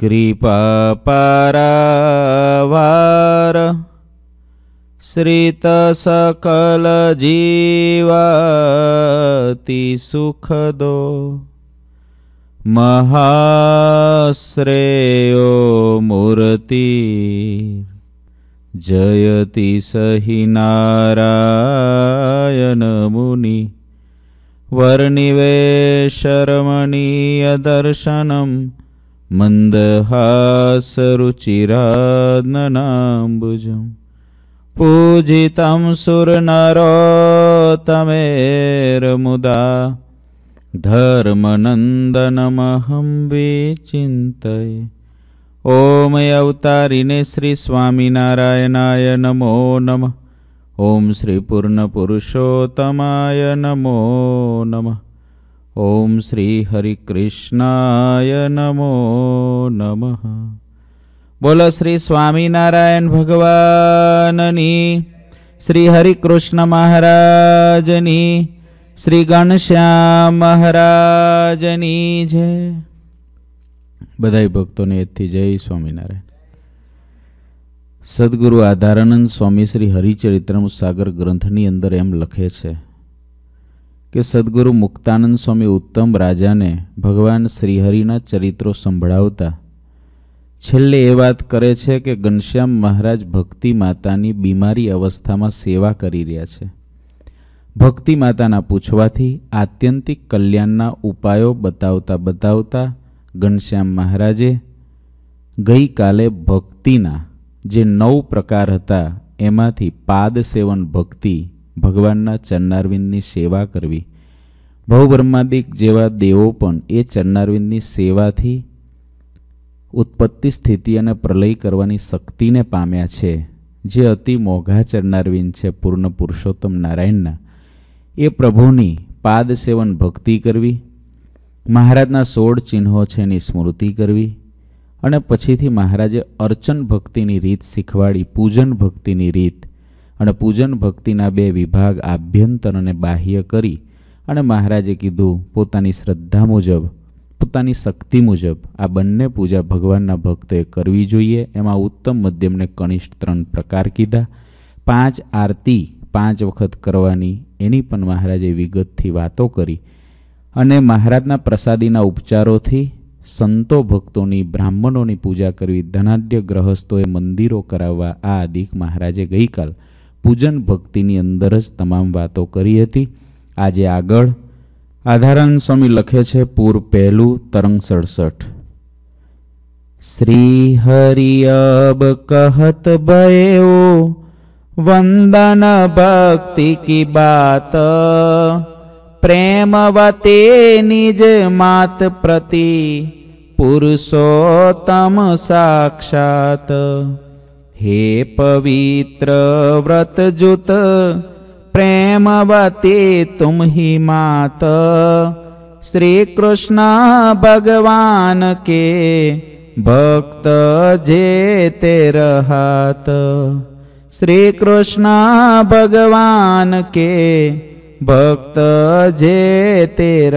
कृपापरावार श्रितसकलजीवति सुखदो महाश्रेयो मूर्ति जयति स हि नारायणमुनि वर्निवेशर्मणियदर्शनम् मन्दहासरुचिराननं पूजितं सुरनरोतमेरमुदा धर्मनन्दनमहं विचिन्तये ॐ अवतारिणे श्रीस्वामिनारायणाय नमो नमः ॐ श्रीपूर्णपुरुषोत्तमाय नमो नमः ઓમ શ્રી હરિકૃષ્ણાય નમો નમઃ બોલો શ્રી સ્વામિનારાયણ ભગવાનની શ્રી હરિકૃષ્ણ મહારાજની શ્રી ગણશ્યામ મહારાજની જય બધાય ભક્તોને એથી જય સ્વામિનારાયણ સદગુરુ આધારાનંદ સ્વામી શ્રી હરિચરિત્રમ સાગર ગ્રંથની અંદર એમ લખે છે કે સદગુરુ મુક્તાનંદ સ્વામી ઉત્તમ રાજાને ભગવાન શ્રીહરિના ચરિત્રો સંભળાવતા છેલ્લે એ વાત કરે છે કે ઘનશ્યામ મહારાજ ભક્તિ માતાની બીમારી અવસ્થામાં સેવા કરી રહ્યા છે ભક્તિ માતાના પૂછવાથી આત્યંતિક કલ્યાણના ઉપાયો બતાવતા બતાવતા ઘનશ્યામ મહારાજે ગઈકાલે ભક્તિના જે નવ પ્રકાર હતા એમાંથી પાદ સેવન ભક્તિ ભગવાનના ચરણારવિંદની સેવા કરવી ભવબ્રહ્માદિક જેવા દેવો પણ એ ચરણારવિંદની સેવાથી ઉત્પત્તિ સ્થિતિ અને પ્રલય કરવાની શક્તિને પામ્યા છે જે અતિ મોઘા ચરણારવિંદ છે પૂર્ણ પુરુષોત્તમ નારાયણના એ પ્રભુની પાદ સેવન ભક્તિ કરવી મહારાજના સોળ ચિહ્નો છે એની સ્મૃતિ કરવી અને પછીથી મહારાજે અર્ચન ભક્તિની રીત શીખવાડી પૂજન ભક્તિની રીત અને પૂજન ભક્તિના બે વિભાગ આભ્યંતર અને બાહ્ય કરી અને મહારાજે કીધું પોતાની શ્રદ્ધા મુજબ પોતાની શક્તિ મુજબ આ બંને પૂજા ભગવાનના ભક્તોએ કરવી જોઈએ એમાં ઉત્તમ મધ્યમને કનિષ્ઠ ત્રણ પ્રકાર કીધા પાંચ આરતી પાંચ વખત કરવાની એની પણ મહારાજે વિગતથી વાતો કરી અને મહારાજના પ્રસાદીના ઉપચારોથી સંતો ભક્તોની બ્રાહ્મણોની પૂજા કરવી ધનાઢ્ય ગ્રહસ્થોએ મંદિરો કરાવવા આ અધિક મહારાજે ગઈકાલ પૂજન ભક્તિની અંદર જ તમામ વાતો કરી હતી આજે આગળ આધારાનંદ સ્વામી લખે છે પૂર પહેલું તરંગ સડસઠ શ્રી હરિ કહત ભયો વંદન ભક્તિ કી બાત પ્રેમવતે નિજ માત પ્રતિ પુરુષોત્તમ સાક્ષાત हे व्रत पवित्र वते प्रेमवती ही मात कृष्ण भगवान के भक्त जे भक्तजे श्री कृष्ण भगवान के भक्त जे तेर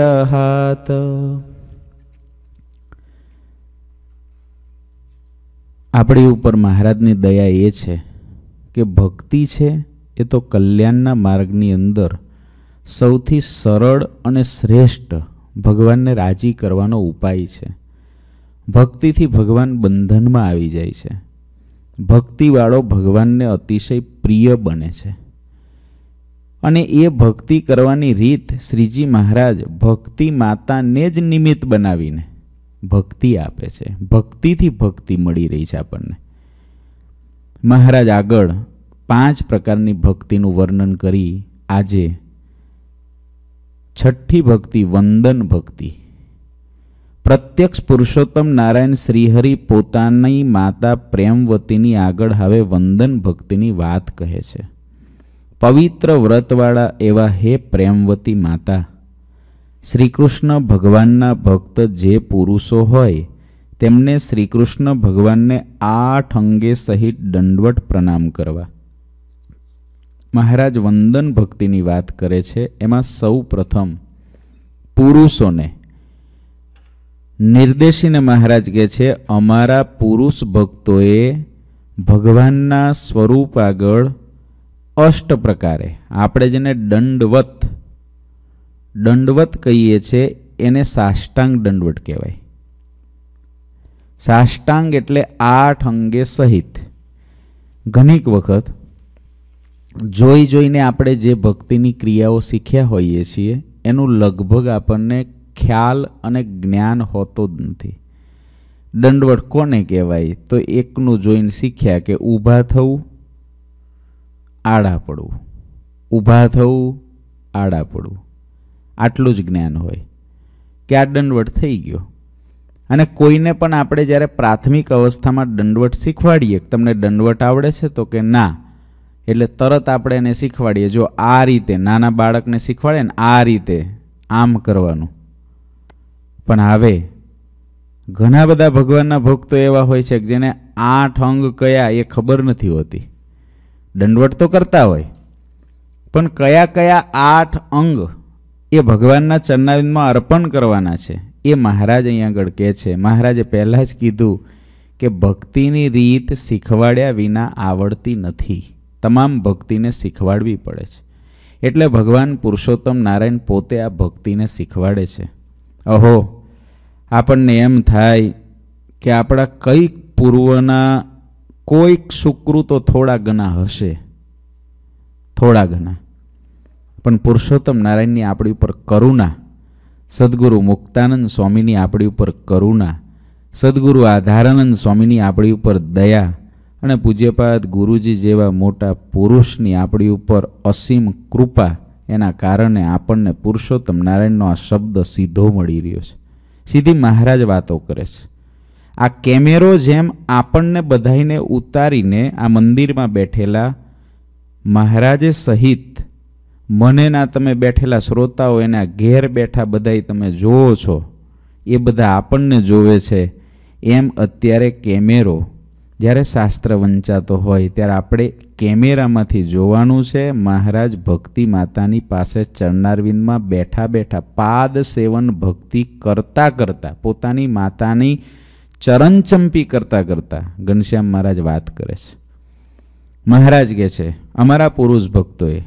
આપણી ઉપર મહારાજની દયા એ છે કે ભક્તિ છે એ તો કલ્યાણના માર્ગની અંદર સૌથી સરળ અને શ્રેષ્ઠ ભગવાનને રાજી કરવાનો ઉપાય છે ભક્તિથી ભગવાન બંધનમાં આવી જાય છે ભક્તિવાળો ભગવાનને અતિશય પ્રિય બને છે અને એ ભક્તિ કરવાની રીત શ્રીજી મહારાજ ભક્તિ માતાને જ નિમિત્ત બનાવીને ભક્તિ આપે છે ભક્તિથી ભક્તિ મળી રહી છે આપણને મહારાજ આગળ પાંચ પ્રકારની ભક્તિનું વર્ણન કરી આજે છઠ્ઠી ભક્તિ વંદન ભક્તિ પ્રત્યક્ષ પુરુષોત્તમ નારાયણ શ્રીહરિ પોતાની માતા પ્રેમવતીની આગળ હવે વંદન ભક્તિની વાત કહે છે પવિત્ર વ્રતવાળા એવા હે પ્રેમવતી માતા શ્રી કૃષ્ણ ભગવાનના ભક્ત જે પુરુષો હોય તેમને શ્રી કૃષ્ણ ભગવાનને આઠ અંગે સહિત દંડવટ પ્રણામ કરવા મહારાજ વંદન ભક્તિની વાત કરે છે એમાં સૌ પ્રથમ પુરુષોને નિર્દેશીને મહારાજ કહે છે અમારા પુરુષ ભક્તોએ ભગવાનના સ્વરૂપ આગળ અષ્ટ પ્રકારે આપણે જેને દંડવત દંડવત કહીએ છીએ એને સાષ્ટાંગ દંડવટ કહેવાય સાષ્ટાંગ એટલે આઠ અંગે સહિત ઘણીક વખત જોઈ જોઈને આપણે જે ભક્તિની ક્રિયાઓ શીખ્યા હોઈએ છીએ એનું લગભગ આપણને ખ્યાલ અને જ્ઞાન હોતો જ નથી દંડવટ કોને કહેવાય તો એકનું જોઈને શીખ્યા કે ઊભા થવું આડા પડવું ઊભા થવું આડા પડવું આટલું જ જ્ઞાન હોય કે આ દંડવટ થઈ ગયો અને કોઈને પણ આપણે જ્યારે પ્રાથમિક અવસ્થામાં દંડવટ શીખવાડીએ તમને દંડવટ આવડે છે તો કે ના એટલે તરત આપણે એને શીખવાડીએ જો આ રીતે નાના બાળકને શીખવાડીએ ને આ રીતે આમ કરવાનું પણ હવે ઘણા બધા ભગવાનના ભક્તો એવા હોય છે કે જેને આઠ અંગ કયા એ ખબર નથી હોતી દંડવટ તો કરતા હોય પણ કયા કયા આઠ અંગ એ ભગવાનના ચરણાવિંદમાં અર્પણ કરવાના છે એ મહારાજ અહીંયા આગળ કહે છે મહારાજે પહેલાં જ કીધું કે ભક્તિની રીત શીખવાડ્યા વિના આવડતી નથી તમામ ભક્તિને શીખવાડવી પડે છે એટલે ભગવાન પુરુષોત્તમ નારાયણ પોતે આ ભક્તિને શીખવાડે છે અહો આપણને એમ થાય કે આપણા કંઈક પૂર્વના કોઈક સુકૃતો થોડા ઘણા હશે થોડા ઘણા પણ પુરુષોત્તમ નારાયણની આપણી ઉપર કરુણા સદગુરુ મુક્તાનંદ સ્વામીની આપણી ઉપર કરુણા સદગુરુ આધારાનંદ સ્વામીની આપણી ઉપર દયા અને પૂજ્યપાદ ગુરુજી જેવા મોટા પુરુષની આપણી ઉપર અસીમ કૃપા એના કારણે આપણને પુરુષોત્તમ નારાયણનો આ શબ્દ સીધો મળી રહ્યો છે સીધી મહારાજ વાતો કરે છે આ કેમેરો જેમ આપણને બધાઈને ઉતારીને આ મંદિરમાં બેઠેલા મહારાજે સહિત મનેના તમે બેઠેલા શ્રોતાઓ એના ઘેર બેઠા બધાય તમે જોવો છો એ બધા આપણને જોવે છે એમ અત્યારે કેમેરો જ્યારે શાસ્ત્ર વંચાતો હોય ત્યારે આપણે કેમેરામાંથી જોવાનું છે મહારાજ ભક્તિ માતાની પાસે ચરણારવિંદમાં બેઠા બેઠા પાદ સેવન ભક્તિ કરતા કરતા પોતાની માતાની ચરણચંપી કરતા કરતા ઘનશ્યામ મહારાજ વાત કરે છે મહારાજ કહે છે અમારા પુરુષ ભક્તોએ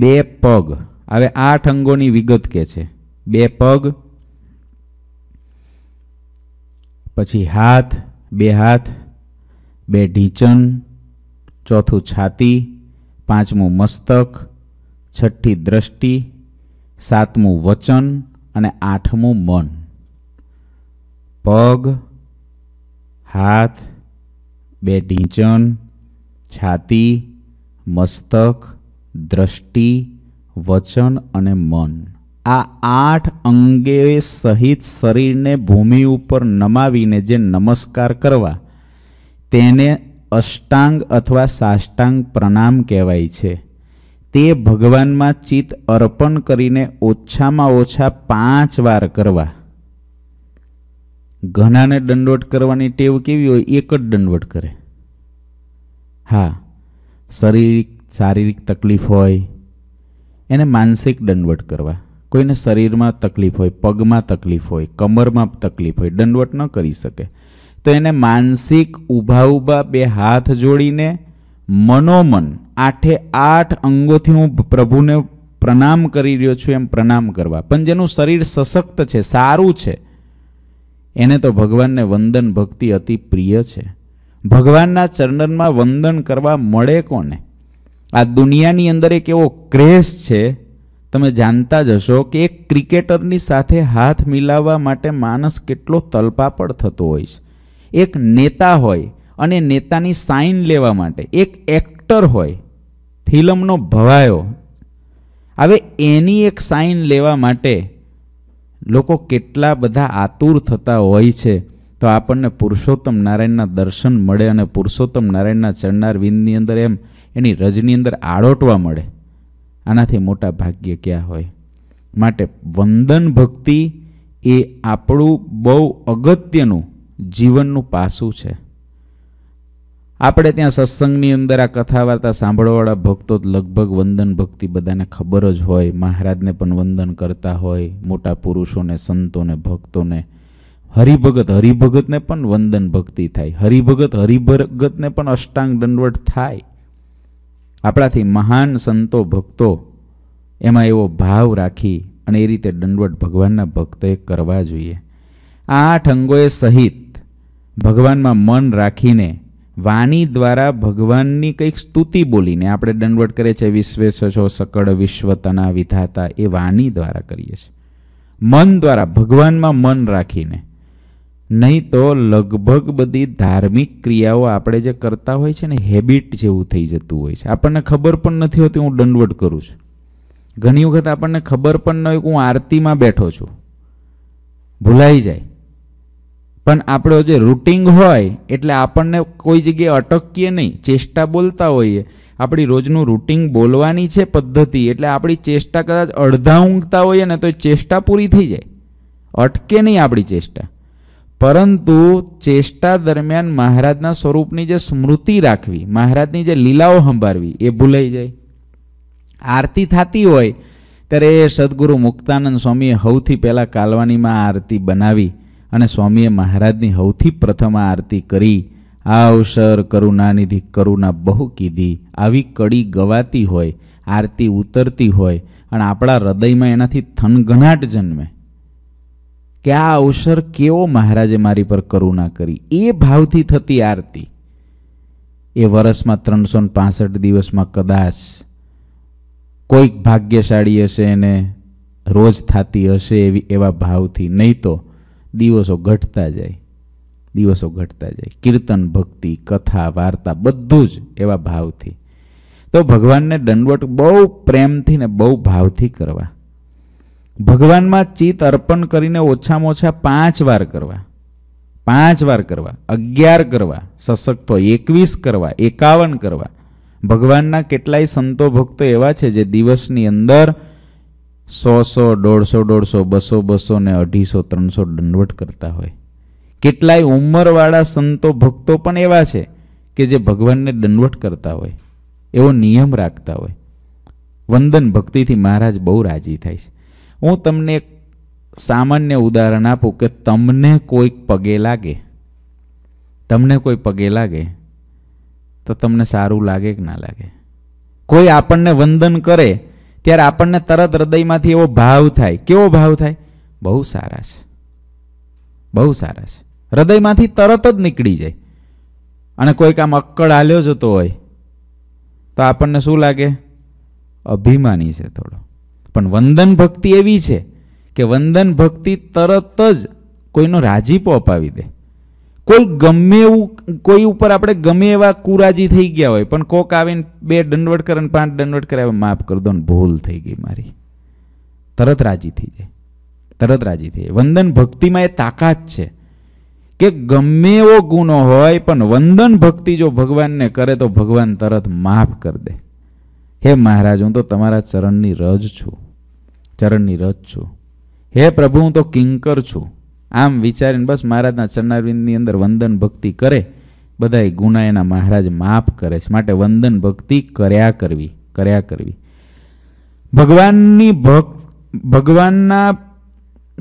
બે પગ હવે આઠ અંગોની વિગત કે છે બે પગ પછી હાથ બે હાથ બે ઢીંચણ ચોથું છાતી પાંચમું મસ્તક છઠ્ઠી દ્રષ્ટિ સાતમું વચન અને આઠમું મન પગ હાથ બે ઢીંચણ છાતી મસ્તક દ્રષ્ટિ વચન અને મન આ આઠ અંગે સહિત શરીરને ભૂમિ ઉપર નમાવીને જે નમસ્કાર કરવા તેને અષ્ટાંગ અથવા સાષ્ટાંગ પ્રણામ કહેવાય છે તે ભગવાનમાં ચિત્ત અર્પણ કરીને ઓછામાં ઓછા પાંચ વાર કરવા ઘણાને દંડવટ કરવાની ટેવ કેવી હોય એક જ દંડવટ કરે હા શરીર શારીરિક તકલીફ હોય એને માનસિક દંડવટ કરવા કોઈને શરીરમાં તકલીફ હોય પગમાં તકલીફ હોય કમરમાં તકલીફ હોય દંડવટ ન કરી શકે તો એને માનસિક ઊભા ઊભા બે હાથ જોડીને મનોમન આઠે આઠ અંગોથી હું પ્રભુને પ્રણામ કરી રહ્યો છું એમ પ્રણામ કરવા પણ જેનું શરીર સશક્ત છે સારું છે એને તો ભગવાનને વંદન ભક્તિ અતિ પ્રિય છે ભગવાનના ચરણમાં વંદન કરવા મળે કોને આ દુનિયાની અંદર એક એવો ક્રેઝ છે તમે જાણતા જ હશો કે એક ક્રિકેટરની સાથે હાથ મિલાવવા માટે માણસ કેટલો તલપાપડ થતો હોય છે એક નેતા હોય અને નેતાની સાઇન લેવા માટે એક એક્ટર હોય ફિલ્મનો ભવાયો હવે એની એક સાઇન લેવા માટે લોકો કેટલા બધા આતુર થતા હોય છે તો આપણને પુરુષોત્તમ નારાયણના દર્શન મળે અને પુરુષોત્તમ નારાયણના ચરનાર વિંદની અંદર એમ એની રજની અંદર આળોટવા મળે આનાથી મોટા ભાગ્ય ક્યાં હોય માટે વંદન ભક્તિ એ આપણું બહુ અગત્યનું જીવનનું પાસું છે આપણે ત્યાં સત્સંગની અંદર આ કથા વાર્તા સાંભળવાવાળા ભક્તો લગભગ વંદન ભક્તિ બધાને ખબર જ હોય મહારાજને પણ વંદન કરતા હોય મોટા પુરુષોને સંતોને ભક્તોને હરિભગત હરિભગતને પણ વંદન ભક્તિ થાય હરિભગત હરિભગતને પણ અષ્ટાંગ દંડવટ થાય આપણાથી મહાન સંતો ભક્તો એમાં એવો ભાવ રાખી અને એ રીતે દંડવટ ભગવાનના ભક્તોએ કરવા જોઈએ આ આઠ અંગોએ સહિત ભગવાનમાં મન રાખીને વાણી દ્વારા ભગવાનની કંઈક સ્તુતિ બોલીને આપણે દંડવટ કરે છે વિશ્વેશ છો સકળ વિશ્વ તના વિધાતા એ વાણી દ્વારા કરીએ છીએ મન દ્વારા ભગવાનમાં મન રાખીને નહીં તો લગભગ બધી ધાર્મિક ક્રિયાઓ આપણે જે કરતા હોય છે ને હેબિટ જેવું થઈ જતું હોય છે આપણને ખબર પણ નથી હોતી હું દંડવટ કરું છું ઘણી વખત આપણને ખબર પણ ન હોય કે હું આરતીમાં બેઠો છું ભૂલાઈ જાય પણ આપણો જે રૂટિંગ હોય એટલે આપણને કોઈ જગ્યાએ અટકીએ નહીં ચેષ્ટા બોલતા હોઈએ આપણી રોજનું રૂટિંગ બોલવાની છે પદ્ધતિ એટલે આપણી ચેષ્ટા કદાચ અડધા ઊંઘતા હોઈએ ને તો ચેષ્ટા પૂરી થઈ જાય અટકે નહીં આપણી ચેષ્ટા પરંતુ ચેષ્ટા દરમિયાન મહારાજના સ્વરૂપની જે સ્મૃતિ રાખવી મહારાજની જે લીલાઓ સંભાળવી એ ભૂલાઈ જાય આરતી થતી હોય ત્યારે એ સદગુરુ મુક્તાનંદ સ્વામીએ સૌથી પહેલાં કાલવાનીમાં આરતી બનાવી અને સ્વામીએ મહારાજની સૌથી પ્રથમ આરતી કરી આવસર કરુણાનિધિ કરુણા બહુ કીધી આવી કડી ગવાતી હોય આરતી ઉતરતી હોય અને આપણા હૃદયમાં એનાથી થનગણાટ જન્મે કે આ અવસર કેવો મહારાજે મારી પર કરુણા કરી એ ભાવથી થતી આરતી એ વર્ષમાં ત્રણસો ને પાસઠ દિવસમાં કદાચ કોઈક ભાગ્યશાળી હશે એને રોજ થતી હશે એવી એવા ભાવથી નહીં તો દિવસો ઘટતા જાય દિવસો ઘટતા જાય કીર્તન ભક્તિ કથા વાર્તા બધું જ એવા ભાવથી તો ભગવાનને દંડવટ બહુ પ્રેમથી ને બહુ ભાવથી કરવા ભગવાનમાં ચિત્ત અર્પણ કરીને ઓછામાં ઓછા પાંચ વાર કરવા પાંચ વાર કરવા અગિયાર કરવા સશક્તો એકવીસ કરવા એકાવન કરવા ભગવાનના કેટલાય સંતો ભક્તો એવા છે જે દિવસની અંદર સો સો દોઢસો દોઢસો બસો બસો ને અઢીસો ત્રણસો દંડવટ કરતા હોય કેટલાય ઉંમરવાળા સંતો ભક્તો પણ એવા છે કે જે ભગવાનને દંડવટ કરતા હોય એવો નિયમ રાખતા હોય વંદન ભક્તિથી મહારાજ બહુ રાજી થાય છે હું તમને એક સામાન્ય ઉદાહરણ આપું કે તમને કોઈક પગે લાગે તમને કોઈ પગે લાગે તો તમને સારું લાગે કે ના લાગે કોઈ આપણને વંદન કરે ત્યારે આપણને તરત હૃદયમાંથી એવો ભાવ થાય કેવો ભાવ થાય બહુ સારા છે બહુ સારા છે હૃદયમાંથી તરત જ નીકળી જાય અને કોઈક આમ અક્કડ હાલ્યો જતો હોય તો આપણને શું લાગે અભિમાની છે થોડો પણ વંદન ભક્તિ એવી છે કે વંદન ભક્તિ તરત જ કોઈનો રાજીપો અપાવી દે કોઈ ગમે એવું કોઈ ઉપર આપણે ગમે એવા કુરાજી થઈ ગયા હોય પણ કોક આવીને બે દંડવટ કરે ને પાંચ દંડવટ કરે માફ કરી દો ને ભૂલ થઈ ગઈ મારી તરત રાજી થઈ જાય તરત રાજી થઈ જાય વંદન ભક્તિમાં એ તાકાત છે કે ગમે એવો ગુનો હોય પણ વંદન ભક્તિ જો ભગવાનને કરે તો ભગવાન તરત માફ કરી દે હે મહારાજ હું તો તમારા ચરણની રજ છું ચરણની રજ છું હે પ્રભુ હું તો કિંકર છું આમ વિચારીને બસ મહારાજના ચરણારવિંદની અંદર વંદન ભક્તિ કરે બધાય ગુના એના મહારાજ માફ કરે છે માટે વંદન ભક્તિ કર્યા કરવી કર્યા કરવી ભગવાનની ભક્ત ભગવાનના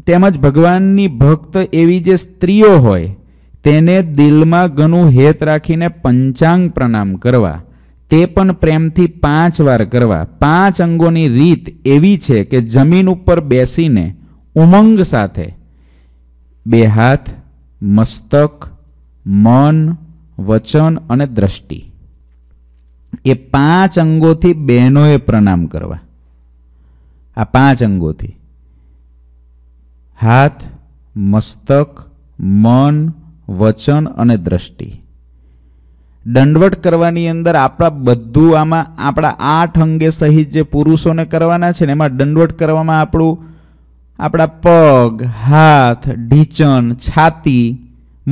તેમજ ભગવાનની ભક્ત એવી જે સ્ત્રીઓ હોય તેને દિલમાં ઘણું હેત રાખીને પંચાંગ પ્રણામ કરવા તે પણ પ્રેમથી પાંચ વાર કરવા પાંચ અંગોની રીત એવી છે કે જમીન ઉપર બેસીને ઉમંગ સાથે બે હાથ મસ્તક મન વચન અને દ્રષ્ટિ એ પાંચ અંગોથી બહેનોએ પ્રણામ કરવા આ પાંચ અંગોથી હાથ મસ્તક મન વચન અને દ્રષ્ટિ દંડવટ કરવાની અંદર આપણા બધું આમાં આપણા આઠ અંગે સહિત જે પુરુષોને કરવાના છે ને એમાં દંડવટ કરવામાં આપણું આપણા પગ હાથ ઢીચણ છાતી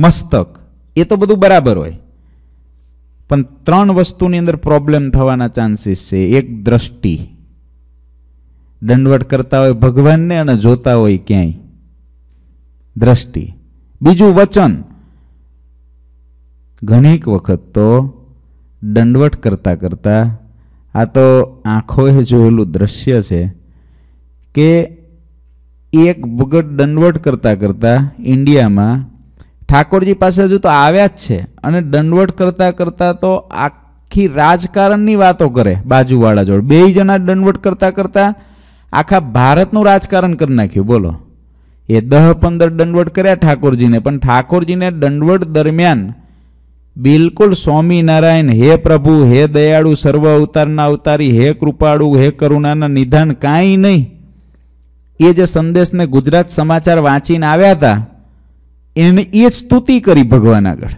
મસ્તક એ તો બધું બરાબર હોય પણ ત્રણ વસ્તુની અંદર પ્રોબ્લેમ થવાના ચાન્સીસ છે એક દ્રષ્ટિ દંડવટ કરતા હોય ભગવાનને અને જોતા હોય ક્યાંય દ્રષ્ટિ બીજું વચન ઘણીક વખત તો દંડવટ કરતાં કરતાં આ તો આંખોએ જોયેલું દ્રશ્ય છે કે એક ભગત દંડવટ કરતાં કરતાં ઇન્ડિયામાં ઠાકોરજી પાસે હજુ તો આવ્યા જ છે અને દંડવટ કરતાં કરતાં તો આખી રાજકારણની વાતો કરે બાજુવાળા જોડે બે જણા દંડવટ કરતાં કરતાં આખા ભારતનું રાજકારણ કરી નાખ્યું બોલો એ દહ પંદર દંડવટ કર્યા ઠાકોરજીને પણ ઠાકોરજીને દંડવટ દરમિયાન બિલકુલ સ્વામિનારાયણ હે પ્રભુ હે દયાળુ સર્વ અવતારના અવતારી હે કૃપાળુ હે કરુણાના નિધાન કાંઈ નહીં એ જે સંદેશને ગુજરાત સમાચાર વાંચીને આવ્યા હતા એને એ જ સ્તુતિ કરી ભગવાન આગળ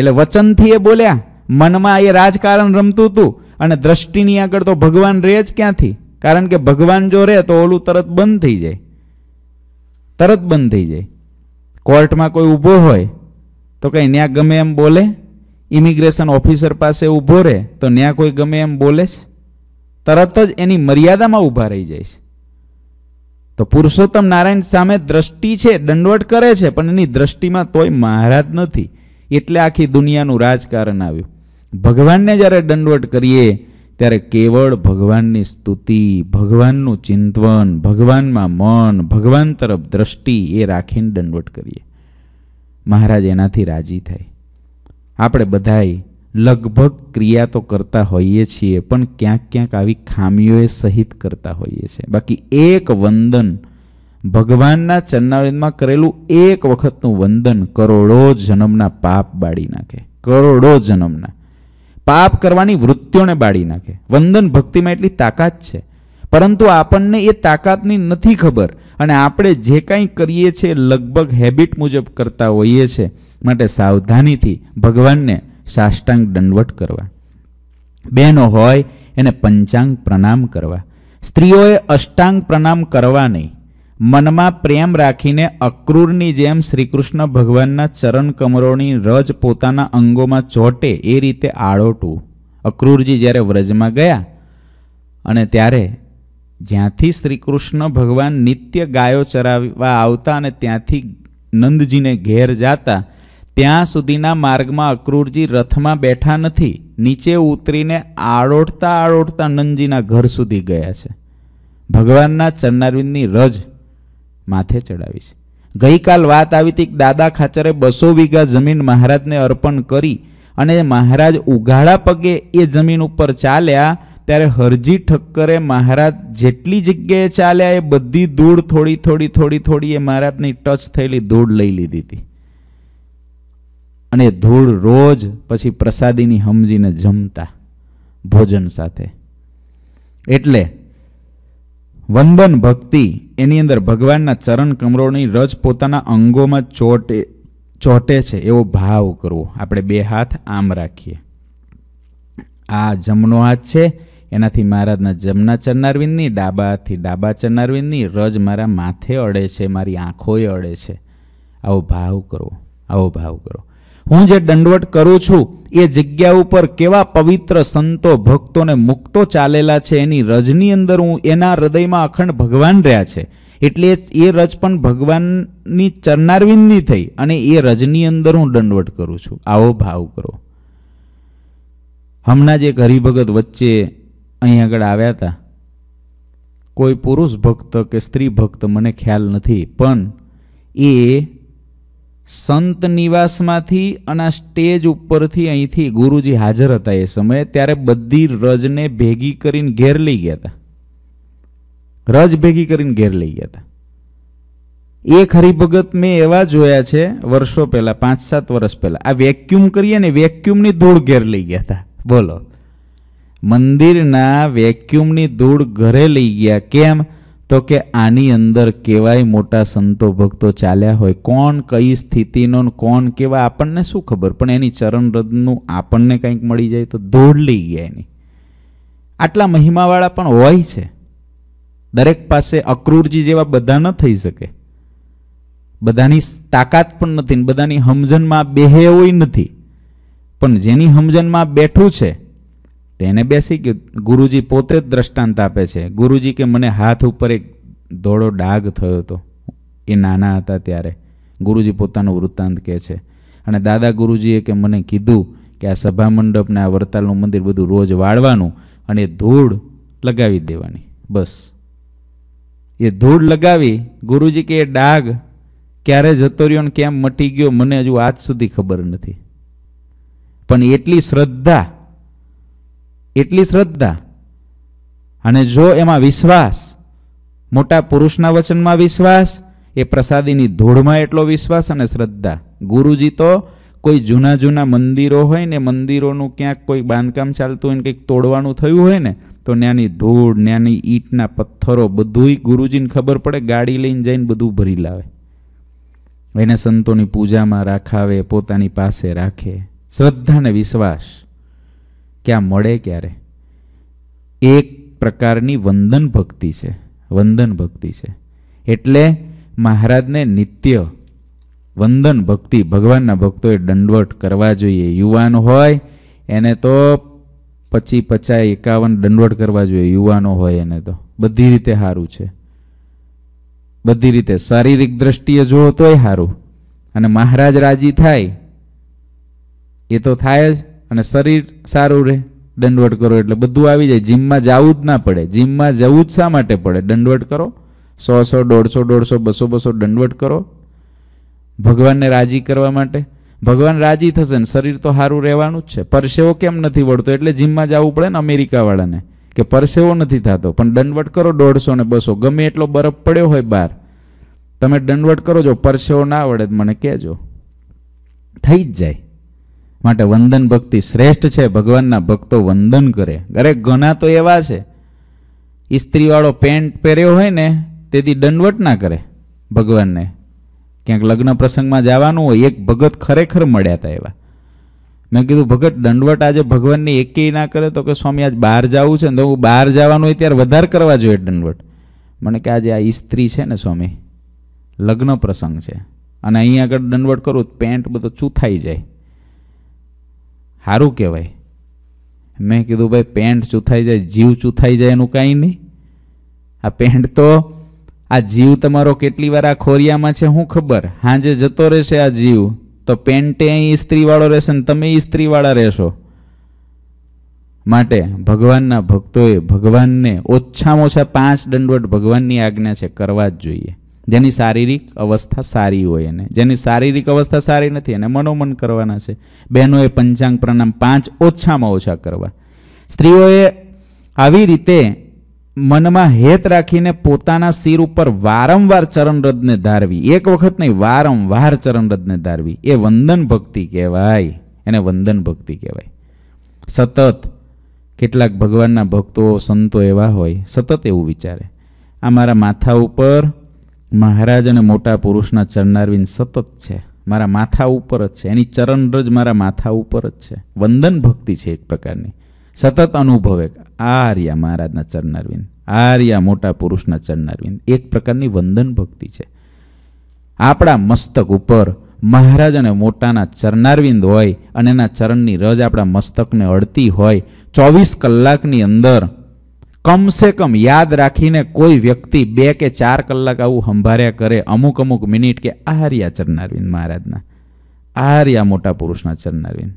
એટલે વચનથી એ બોલ્યા મનમાં એ રાજકારણ રમતું હતું અને દ્રષ્ટિની આગળ તો ભગવાન રહે જ ક્યાંથી કારણ કે ભગવાન જો રહે તો ઓલું તરત બંધ થઈ જાય તરત બંધ થઈ જાય કોર્ટમાં કોઈ ઊભો હોય તો કંઈ ત્યાં ગમે એમ બોલે ઇમિગ્રેશન ઓફિસર પાસે ઊભો રહે તો ત્યાં કોઈ ગમે એમ બોલે છે તરત જ એની મર્યાદામાં ઊભા રહી જાય છે તો પુરુષોત્તમ નારાયણ સામે દ્રષ્ટિ છે દંડવટ કરે છે પણ એની દ્રષ્ટિમાં તોય મહારાજ નથી એટલે આખી દુનિયાનું રાજકારણ આવ્યું ભગવાનને જ્યારે દંડવટ કરીએ ત્યારે કેવળ ભગવાનની સ્તુતિ ભગવાનનું ચિંતવન ભગવાનમાં મન ભગવાન તરફ દ્રષ્ટિ એ રાખીને દંડવટ કરીએ મહારાજ એનાથી રાજી થાય આપણે બધાએ લગભગ ક્રિયા તો કરતા હોઈએ છીએ પણ ક્યાંક ક્યાંક આવી ખામીઓએ સહિત કરતા હોઈએ છીએ બાકી એક વંદન ભગવાનના ચરણાવૃંદમાં કરેલું એક વખતનું વંદન કરોડો જન્મના પાપ બાળી નાખે કરોડો જન્મના પાપ કરવાની વૃત્તિઓને બાળી નાખે વંદન ભક્તિમાં એટલી તાકાત છે પરંતુ આપણને એ તાકાતની નથી ખબર અને આપણે જે કાંઈ કરીએ છીએ લગભગ હેબિટ મુજબ કરતા હોઈએ છીએ માટે સાવધાનીથી ભગવાનને સાષ્ટાંગ દંડવટ કરવા બહેનો હોય એને પંચાંગ પ્રણામ કરવા સ્ત્રીઓએ અષ્ટાંગ પ્રણામ કરવા નહીં મનમાં પ્રેમ રાખીને અક્રૂરની જેમ શ્રીકૃષ્ણ ભગવાનના ચરણ કમરોની રજ પોતાના અંગોમાં ચોટે એ રીતે આળોટવું અક્રૂરજી જ્યારે વ્રજમાં ગયા અને ત્યારે જ્યાંથી શ્રી કૃષ્ણ ભગવાન નિત્ય ગાયો ચરાવવા આવતા અને ત્યાંથી નંદજીને ઘેર જાતા ત્યાં સુધીના માર્ગમાં અક્રૂરજી રથમાં બેઠા નથી નીચે ઉતરીને આડોળતા આડોળતા નંદજીના ઘર સુધી ગયા છે ભગવાનના ચરનારવિંદની રજ માથે ચડાવી છે ગઈકાલ વાત આવી હતી કે દાદા ખાચરે બસો વીઘા જમીન મહારાજને અર્પણ કરી અને મહારાજ ઉઘાડા પગે એ જમીન ઉપર ચાલ્યા ત્યારે હરજી ઠક્કરે મહારાજ જેટલી જગ્યાએ ચાલ્યા એ બધી ધૂળ થોડી થોડી થોડી થોડી એ મહારાજની ટચ થયેલી ધૂળ લઈ લીધી હતી અને ધૂળ રોજ પછી પ્રસાદીની સમજીને જમતા ભોજન સાથે એટલે વંદન ભક્તિ એની અંદર ભગવાનના ચરણ કમરોની રજ પોતાના અંગોમાં ચોટે ચોટે છે એવો ભાવ કરવો આપણે બે હાથ આમ રાખીએ આ જમનો હાથ છે એનાથી મહારાજના જમના ચરનારવિંદની ડાબાથી ડાબા ચરનારવિંદની રજ મારા માથે અડે છે મારી આંખોએ અડે છે આવો ભાવ કરો આવો ભાવ કરો હું જે દંડવટ કરું છું એ જગ્યા ઉપર કેવા પવિત્ર સંતો ભક્તોને મુક્તો ચાલેલા છે એની રજની અંદર હું એના હૃદયમાં અખંડ ભગવાન રહ્યા છે એટલે એ રજ પણ ભગવાનની ચરનારવિંદની થઈ અને એ રજની અંદર હું દંડવટ કરું છું આવો ભાવ કરો હમણાં જ એક હરિભગત વચ્ચે અહીં આગળ આવ્યા હતા કોઈ પુરુષ ભક્ત કે સ્ત્રી ભક્ત મને ખ્યાલ નથી પણ એ સંત નિવાસમાંથી અને સ્ટેજ ઉપરથી અહીંથી ગુરુજી હાજર હતા એ સમયે ત્યારે બધી રજને ભેગી કરીને ઘેર લઈ ગયા હતા રજ ભેગી કરીને ઘેર લઈ ગયા હતા એક હરિભગત મેં એવા જોયા છે વર્ષો પહેલાં પાંચ સાત વર્ષ પહેલાં આ વેક્યુમ કરીએ ને વેક્યુમની ધૂળ ઘેર લઈ ગયા હતા બોલો મંદિરના વેક્યુમની ધૂળ ઘરે લઈ ગયા કેમ તો કે આની અંદર કેવાય મોટા સંતો ભક્તો ચાલ્યા હોય કોણ કઈ સ્થિતિનો કોણ કેવા આપણને શું ખબર પણ એની ચરણરદનું આપણને કંઈક મળી જાય તો ધૂળ લઈ ગયા એની આટલા મહિમાવાળા પણ હોય છે દરેક પાસે અક્રૂરજી જેવા બધા ન થઈ શકે બધાની તાકાત પણ નથી બધાની સમજણમાં બેહેવોય નથી પણ જેની સમજણમાં બેઠું છે તેને બેસી ગયું ગુરુજી પોતે જ દ્રષ્ટાંત આપે છે ગુરુજી કે મને હાથ ઉપર એક ધોળો ડાઘ થયો હતો એ નાના હતા ત્યારે ગુરુજી પોતાનો વૃત્તાંત કહે છે અને દાદા ગુરુજીએ કે મને કીધું કે આ સભા મંડપને આ વરતાલનું મંદિર બધું રોજ વાળવાનું અને ધૂળ લગાવી દેવાની બસ એ ધૂળ લગાવી ગુરુજી કે એ ડાઘ ક્યારે જતો રહ્યો ને કેમ મટી ગયો મને હજુ આજ સુધી ખબર નથી પણ એટલી શ્રદ્ધા એટલી શ્રદ્ધા અને જો એમાં વિશ્વાસ મોટા પુરુષના વચનમાં વિશ્વાસ એ પ્રસાદીની ધૂળમાં એટલો વિશ્વાસ અને શ્રદ્ધા ગુરુજી તો કોઈ જૂના જૂના મંદિરો હોય ને મંદિરોનું ક્યાંક કોઈ બાંધકામ ચાલતું હોય ને કંઈક તોડવાનું થયું હોય ને તો ત્યાંની ધૂળ ત્યાંની ઈંટના પથ્થરો બધુંય ગુરુજીને ખબર પડે ગાડી લઈને જઈને બધું ભરી લાવે એને સંતોની પૂજામાં રાખાવે પોતાની પાસે રાખે શ્રદ્ધા ને વિશ્વાસ ક્યાં મળે ક્યારે એક પ્રકારની વંદન ભક્તિ છે વંદન ભક્તિ છે એટલે મહારાજને નિત્ય વંદન ભક્તિ ભગવાનના ભક્તોએ દંડવટ કરવા જોઈએ યુવાન હોય એને તો પછી પચાસ એકાવન દંડવટ કરવા જોઈએ યુવાનો હોય એને તો બધી રીતે સારું છે બધી રીતે શારીરિક દ્રષ્ટિએ જુઓ તોય સારું અને મહારાજ રાજી થાય એ તો થાય જ અને શરીર સારું રહે દંડવટ કરો એટલે બધું આવી જાય જીમમાં જવું જ ના પડે જીમમાં જવું જ શા માટે પડે દંડવટ કરો સો સો દોઢસો દોઢસો બસો બસો દંડવટ કરો ભગવાનને રાજી કરવા માટે ભગવાન રાજી થશે ને શરીર તો સારું રહેવાનું જ છે પરસેવો કેમ નથી વળતો એટલે જીમમાં જવું પડે ને અમેરિકાવાળાને કે પરસેવો નથી થતો પણ દંડવટ કરો દોઢસો ને બસો ગમે એટલો બરફ પડ્યો હોય બહાર તમે દંડવટ કરો જો પરસેવો ના વળે મને કહેજો થઈ જ જાય માટે વંદન ભક્તિ શ્રેષ્ઠ છે ભગવાનના ભક્તો વંદન કરે અરે ઘણા તો એવા છે ઇસ્ત્રીવાળો પેન્ટ પહેર્યો હોય ને તેથી દંડવટ ના કરે ભગવાનને ક્યાંક લગ્ન પ્રસંગમાં જવાનું હોય એક ભગત ખરેખર મળ્યા હતા એવા મેં કીધું ભગત દંડવટ આજે ભગવાનની એકેય ના કરે તો કે સ્વામી આજ બહાર જવું છે ને તો હું બહાર જવાનું હોય ત્યારે વધારે કરવા જોઈએ દંડવટ મને કે આજે આ ઇસ્ત્રી છે ને સ્વામી લગ્ન પ્રસંગ છે અને અહીંયા આગળ દંડવટ કરું પેન્ટ બધો ચૂથાઈ જાય સારું કહેવાય મેં કીધું ભાઈ પેન્ટ ચૂથાઈ જાય જીવ ચૂથાઈ જાય એનું કાંઈ નહીં આ પેન્ટ તો આ જીવ તમારો કેટલી વાર આ ખોરિયામાં છે હું ખબર હાંજે જતો રહેશે આ જીવ તો પેન્ટે અહીં ઇસ્ત્રીવાળો રહેશે ને તમે ઇસ્ત્રીવાળા રહેશો માટે ભગવાનના ભક્તોએ ભગવાનને ઓછામાં ઓછા પાંચ દંડવટ ભગવાનની આજ્ઞા છે કરવા જ જોઈએ જેની શારીરિક અવસ્થા સારી હોય એને જેની શારીરિક અવસ્થા સારી નથી એને મનોમન કરવાના છે બહેનોએ પંચાંગ પ્રણામ પાંચ ઓછામાં ઓછા કરવા સ્ત્રીઓએ આવી રીતે મનમાં હેત રાખીને પોતાના શિર ઉપર વારંવાર ચરણરદને ધારવી એક વખત નહીં વારંવાર ચરણરદને ધારવી એ વંદન ભક્તિ કહેવાય એને વંદન ભક્તિ કહેવાય સતત કેટલાક ભગવાનના ભક્તો સંતો એવા હોય સતત એવું વિચારે આ મારા માથા ઉપર મહારાજ અને મોટા પુરુષના ચરણારવિંદ સતત છે મારા માથા ઉપર જ છે એની ચરણરજ મારા માથા ઉપર જ છે વંદન ભક્તિ છે એક પ્રકારની સતત અનુભવે આર્યા મહારાજના ચરણારવિંદ આ મોટા પુરુષના ચરણારવિંદ એક પ્રકારની વંદન ભક્તિ છે આપણા મસ્તક ઉપર મહારાજ અને મોટાના ચરણારવિંદ હોય અને એના ચરણની રજ આપણા મસ્તકને અડતી હોય ચોવીસ કલાકની અંદર કમસે કમ યાદ રાખીને કોઈ વ્યક્તિ બે કે ચાર કલાક આવું સંભાર્યા કરે અમુક અમુક મિનિટ કે આહાર્યા ચરનારવિંદ મહારાજના આહાર્યા મોટા પુરુષના ચરનારવિંદ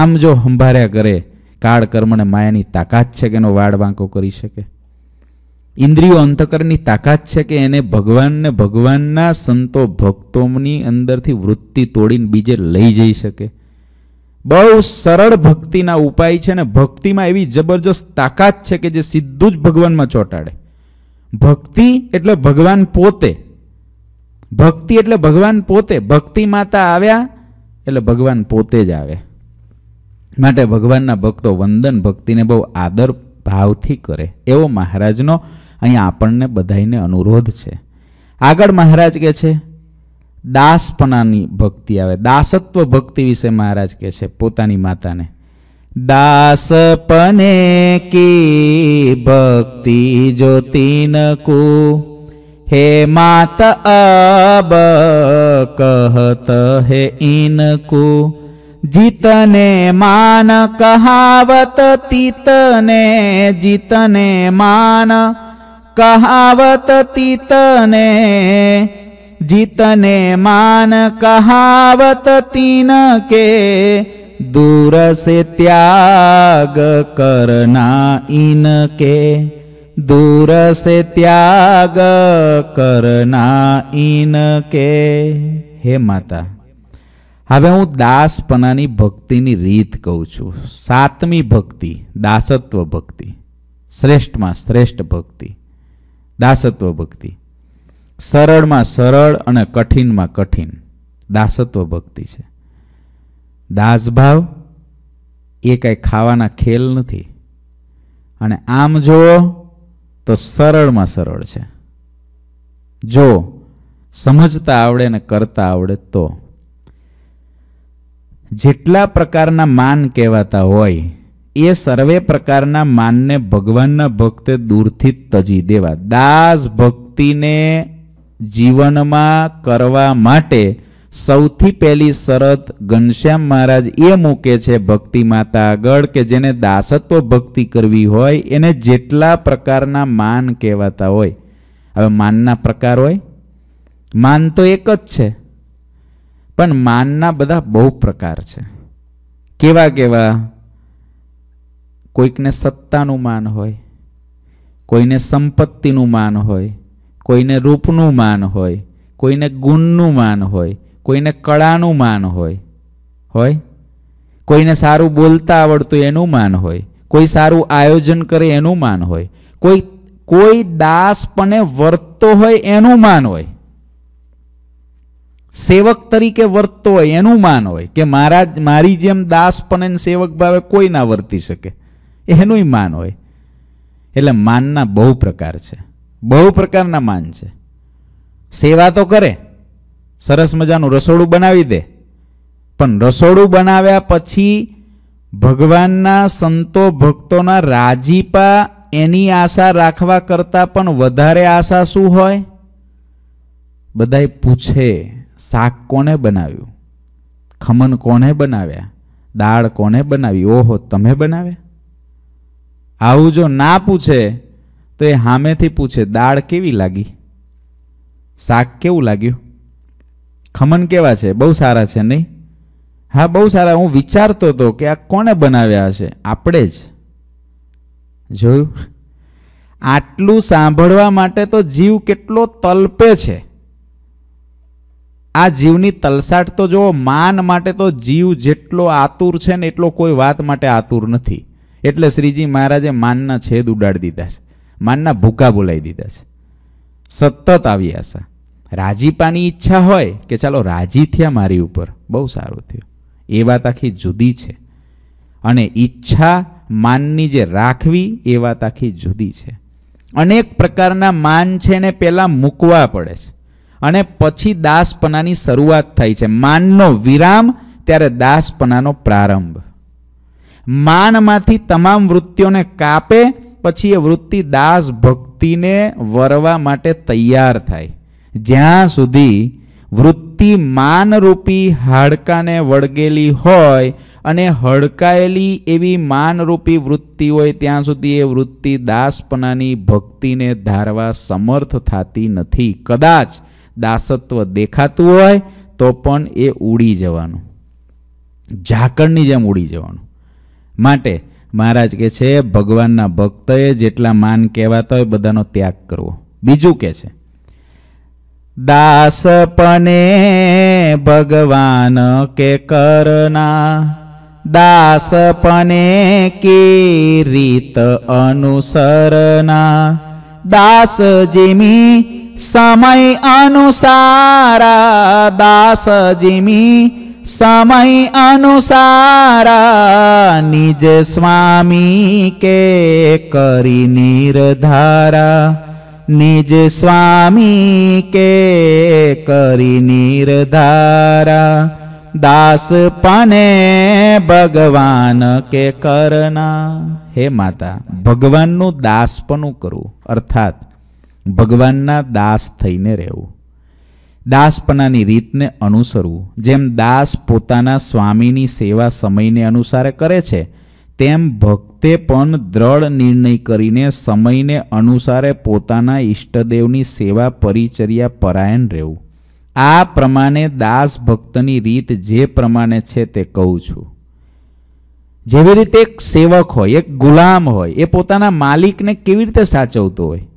આમ જો સંભાર્યા કરે કાળ કર્મને માયાની તાકાત છે કે એનો વાડ વાંકો કરી શકે ઇન્દ્રિયો અંતકરની તાકાત છે કે એને ભગવાનને ભગવાનના સંતો ભક્તોની અંદરથી વૃત્તિ તોડીને બીજે લઈ જઈ શકે બહુ સરળ ભક્તિના ઉપાય છે ને ભક્તિમાં એવી જબરજસ્ત તાકાત છે કે જે સીધું જ ભગવાનમાં ચોંટાડે ભક્તિ એટલે ભગવાન પોતે ભક્તિ એટલે ભગવાન પોતે ભક્તિ માતા આવ્યા એટલે ભગવાન પોતે જ આવે માટે ભગવાનના ભક્તો વંદન ભક્તિને બહુ આદર ભાવથી કરે એવો મહારાજનો અહીંયા આપણને બધાઈને અનુરોધ છે આગળ મહારાજ કહે છે દાસપણાની ભક્તિ આવે દાસત્વ ભક્તિ વિશે મહારાજ કહે છે પોતાની માતાને દાસપને કી ભક્તિ જ્યોતિન કુ હે માત અબ કહત હે કુ જીતને માન કહાવત તીતને જીતને માન કહાવત તીતને જીતને માન કહાવત मान કે तीन के दूर से ઇન કે इनके दूर से त्याग ઇન કે હે માતા હવે હું દાસપનાની ભક્તિની રીત કહું છું સાતમી ભક્તિ દાસત્વ ભક્તિ શ્રેષ્ઠમાં શ્રેષ્ઠ ભક્તિ દાસત્વ ભક્તિ સરળમાં સરળ અને કઠિનમાં કઠિન દાસત્વ ભક્તિ છે દાસભાવ એ કાંઈ ખાવાના ખેલ નથી અને આમ જુઓ તો સરળમાં સરળ છે જો સમજતા આવડે ને કરતા આવડે તો જેટલા પ્રકારના માન કહેવાતા હોય એ સર્વે પ્રકારના માનને ભગવાનના ભક્તે દૂરથી તજી દેવા દાસ ભક્તિને જીવનમાં કરવા માટે સૌથી પહેલી શરત ઘનશ્યામ મહારાજ એ મૂકે છે ભક્તિ માતા આગળ કે જેને દાસત્વ ભક્તિ કરવી હોય એને જેટલા પ્રકારના માન કહેવાતા હોય હવે માનના પ્રકાર હોય માન તો એક જ છે પણ માનના બધા બહુ પ્રકાર છે કેવા કેવા કોઈકને સત્તાનું માન હોય કોઈને સંપત્તિનું માન હોય કોઈને રૂપનું માન હોય કોઈને ગુણનું માન હોય કોઈને કળાનું માન હોય હોય કોઈને સારું બોલતા આવડતું એનું માન હોય કોઈ સારું આયોજન કરે એનું માન હોય કોઈ કોઈ દાસપણે વર્તતો હોય એનું માન હોય સેવક તરીકે વર્તતો હોય એનું માન હોય કે મારા મારી જેમ દાસપણે સેવક ભાવે કોઈ ના વર્તી શકે એનુંય માન હોય એટલે માનના બહુ પ્રકાર છે બહુ પ્રકારના માન છે સેવા તો કરે સરસ મજાનું રસોડું બનાવી દે પણ રસોડું બનાવ્યા પછી ભગવાનના સંતો ભક્તોના રાજીપા એની આશા રાખવા કરતાં પણ વધારે આશા શું હોય બધાય પૂછે શાક કોને બનાવ્યું ખમન કોને બનાવ્યા દાળ કોને બનાવી ઓહો તમે બનાવ્યા આવું જો ના પૂછે તો એ હામેથી પૂછે દાળ કેવી લાગી શાક કેવું લાગ્યું ખમન કેવા છે બહુ સારા છે નહીં હા બહુ સારા હું વિચારતો હતો કે આ કોણે બનાવ્યા હશે આપણે જ જોયું આટલું સાંભળવા માટે તો જીવ કેટલો તલપે છે આ જીવની તલસાટ તો જુઓ માન માટે તો જીવ જેટલો આતુર છે ને એટલો કોઈ વાત માટે આતુર નથી એટલે શ્રીજી મહારાજે માનના છેદ ઉડાડી દીધા છે માનના ભૂકા બોલાવી દીધા છે સતત આવી આશા રાજીપાની ઈચ્છા હોય કે ચાલો રાજી થયા મારી ઉપર બહુ સારું થયું એ વાત આખી જુદી છે અને ઈચ્છા માનની જે રાખવી એ વાત આખી જુદી છે અનેક પ્રકારના માન છે એને પહેલાં મૂકવા પડે છે અને પછી દાસપનાની શરૂઆત થાય છે માનનો વિરામ ત્યારે દાસપનાનો પ્રારંભ માનમાંથી તમામ વૃત્તિઓને કાપે પછી એ વૃત્તિ દાસ ભક્તિને વરવા માટે તૈયાર થાય જ્યાં સુધી વૃત્તિ માનરૂપી હાડકાને વળગેલી હોય અને હડકાયેલી એવી માનરૂપી વૃત્તિ હોય ત્યાં સુધી એ વૃત્તિ દાસપનાની ભક્તિને ધારવા સમર્થ થતી નથી કદાચ દાસત્વ દેખાતું હોય તો પણ એ ઉડી જવાનું ઝાકળની જેમ ઉડી જવાનું માટે મહારાજ કે છે ભગવાનના ભક્તએ જેટલા માન કહેવાતા હોય બધાનો ત્યાગ કરવો બીજું કે છે દાસપણે ભગવાન કે કરના દાસપણે કે રીત અનુસરના દાસ જીમી સમય અનુસારા દાસ જીમી સમય अनुसारा નિજ સ્વામી કે કરી નિર્ધારા નિજ સ્વામી કે કરી નિર્ધારા દાસ पने ભગવાન કે કરના હે માતા ભગવાનનું દાસપણું કરવું અર્થાત ભગવાનના દાસ થઈને રહેવું દાસપનાની રીતને અનુસરવું જેમ દાસ પોતાના સ્વામીની સેવા સમયને અનુસારે કરે છે તેમ ભક્તે પણ દ્રઢ નિર્ણય કરીને સમયને અનુસારે પોતાના ઈષ્ટદેવની સેવા પરિચર્યા પરાયણ રહેવું આ પ્રમાણે દાસ ભક્તની રીત જે પ્રમાણે છે તે કહું છું જેવી રીતે એક સેવક હોય એક ગુલામ હોય એ પોતાના માલિકને કેવી રીતે સાચવતો હોય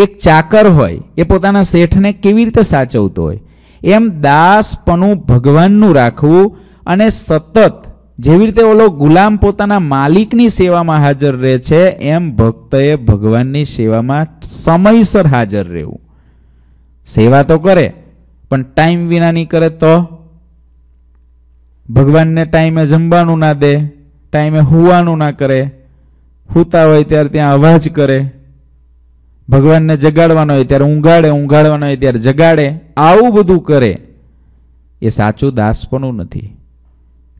એક ચાકર હોય એ પોતાના શેઠને કેવી રીતે સાચવતો હોય એમ દાસપણું ભગવાનનું રાખવું અને સતત જેવી રીતે ઓલો ગુલામ પોતાના માલિકની સેવામાં હાજર રહે છે એમ ભક્તએ ભગવાનની સેવામાં સમયસર હાજર રહેવું સેવા તો કરે પણ ટાઈમ વિના નહીં કરે તો ભગવાનને ટાઈમે જમવાનું ના દે ટાઈમે હુવાનું ના કરે હુતા હોય ત્યારે ત્યાં અવાજ કરે ભગવાનને જગાડવાનો હોય ત્યારે ઊંઘાડે ઊંઘાડવાનો હોય ત્યારે જગાડે આવું બધું કરે એ સાચું દાસપણું નથી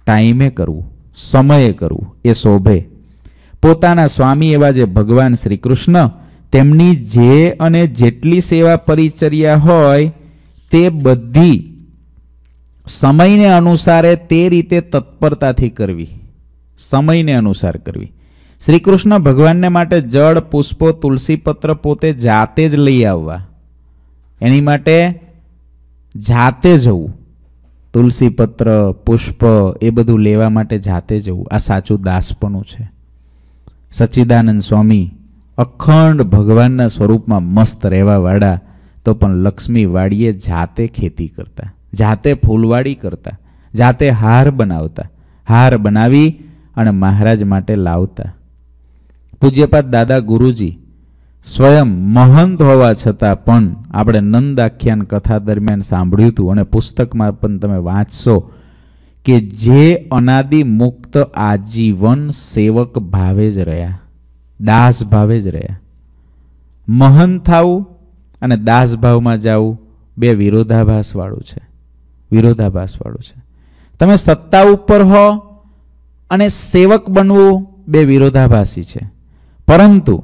ટાઈમે કરવું સમયે કરવું એ શોભે પોતાના સ્વામી એવા જે ભગવાન શ્રી કૃષ્ણ તેમની જે અને જેટલી સેવા પરિચર્યા હોય તે બધી સમયને અનુસારે તે રીતે તત્પરતાથી કરવી સમયને અનુસાર કરવી શ્રી કૃષ્ણ ભગવાનને માટે જળ પુષ્પો તુલસી પત્ર પોતે જાતે જ લઈ આવવા એની માટે જાતે જવું તુલસી પત્ર પુષ્પ એ બધું લેવા માટે જાતે જવું આ સાચું દાસપનું છે સચ્ચિદાનંદ સ્વામી અખંડ ભગવાનના સ્વરૂપમાં મસ્ત રહેવાવાળા તો પણ લક્ષ્મીવાડીએ જાતે ખેતી કરતા જાતે ફૂલવાડી કરતા જાતે હાર બનાવતા હાર બનાવી અને મહારાજ માટે લાવતા પૂજ્યપાદ દાદા ગુરુજી સ્વયં મહંત હોવા છતાં પણ આપણે નંદ આખ્યાન કથા દરમિયાન સાંભળ્યું હતું અને પુસ્તકમાં પણ તમે વાંચશો કે જે અનાદિ મુક્ત આજીવન સેવક ભાવે જ રહ્યા દાસ ભાવે જ રહ્યા મહંત થવું અને દાસ ભાવમાં જવું બે વિરોધાભાસવાળું છે વિરોધાભાસવાળું છે તમે સત્તા ઉપર હો અને સેવક બનવું બે વિરોધાભાસી છે પરંતુ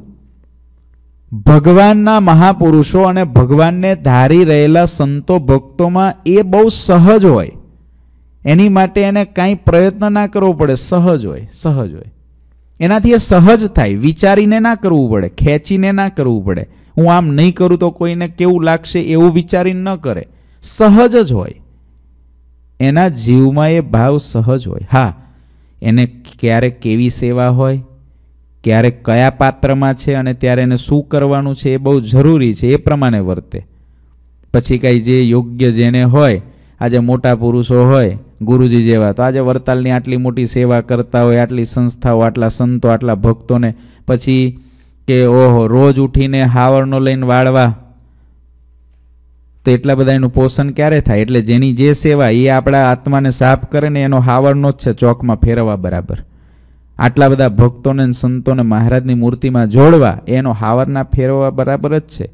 ભગવાનના મહાપુરુષો અને ભગવાનને ધારી રહેલા સંતો ભક્તોમાં એ બહુ સહજ હોય એની માટે એને કાંઈ પ્રયત્ન ના કરવો પડે સહજ હોય સહજ હોય એનાથી એ સહજ થાય વિચારીને ના કરવું પડે ખેંચીને ના કરવું પડે હું આમ નહીં કરું તો કોઈને કેવું લાગશે એવું વિચારીને ન કરે સહજ જ હોય એના જીવમાં એ ભાવ સહજ હોય હા એને ક્યારેક કેવી સેવા હોય ક્યારે કયા પાત્રમાં છે અને ત્યારે એને શું કરવાનું છે એ બહુ જરૂરી છે એ પ્રમાણે વર્તે પછી કાંઈ જે યોગ્ય જેને હોય આજે મોટા પુરુષો હોય ગુરુજી જેવા તો આજે વરતાલની આટલી મોટી સેવા કરતા હોય આટલી સંસ્થાઓ આટલા સંતો આટલા ભક્તોને પછી કે ઓહો રોજ ઉઠીને હાવરનો લઈને વાળવા તો એટલા બધા એનું પોષણ ક્યારે થાય એટલે જેની જે સેવા એ આપણા આત્માને સાફ કરે ને એનો હાવરનો જ છે ચોકમાં ફેરવવા બરાબર આટલા બધા ભક્તોને સંતોને મહારાજની મૂર્તિમાં જોડવા એનો હાવરના ફેરવવા બરાબર જ છે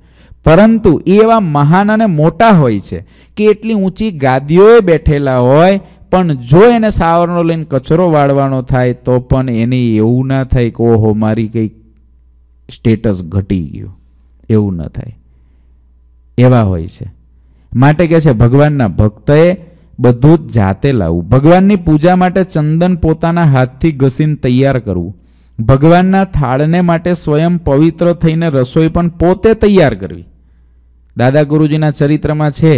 પરંતુ એ એવા મહાન અને મોટા હોય છે કે એટલી ઊંચી ગાદીઓએ બેઠેલા હોય પણ જો એને સાવરણો લઈને કચરો વાળવાનો થાય તો પણ એને એવું ના થાય કે ઓહો મારી કંઈક સ્ટેટસ ઘટી ગયું એવું ન થાય એવા હોય છે માટે કહે છે ભગવાનના ભક્તએ બધું જ જાતે લાવવું ભગવાનની પૂજા માટે ચંદન પોતાના હાથથી ઘસીને તૈયાર કરવું ભગવાનના થાળને માટે સ્વયં પવિત્ર થઈને રસોઈ પણ પોતે તૈયાર કરવી દાદા ગુરુજીના ચરિત્રમાં છે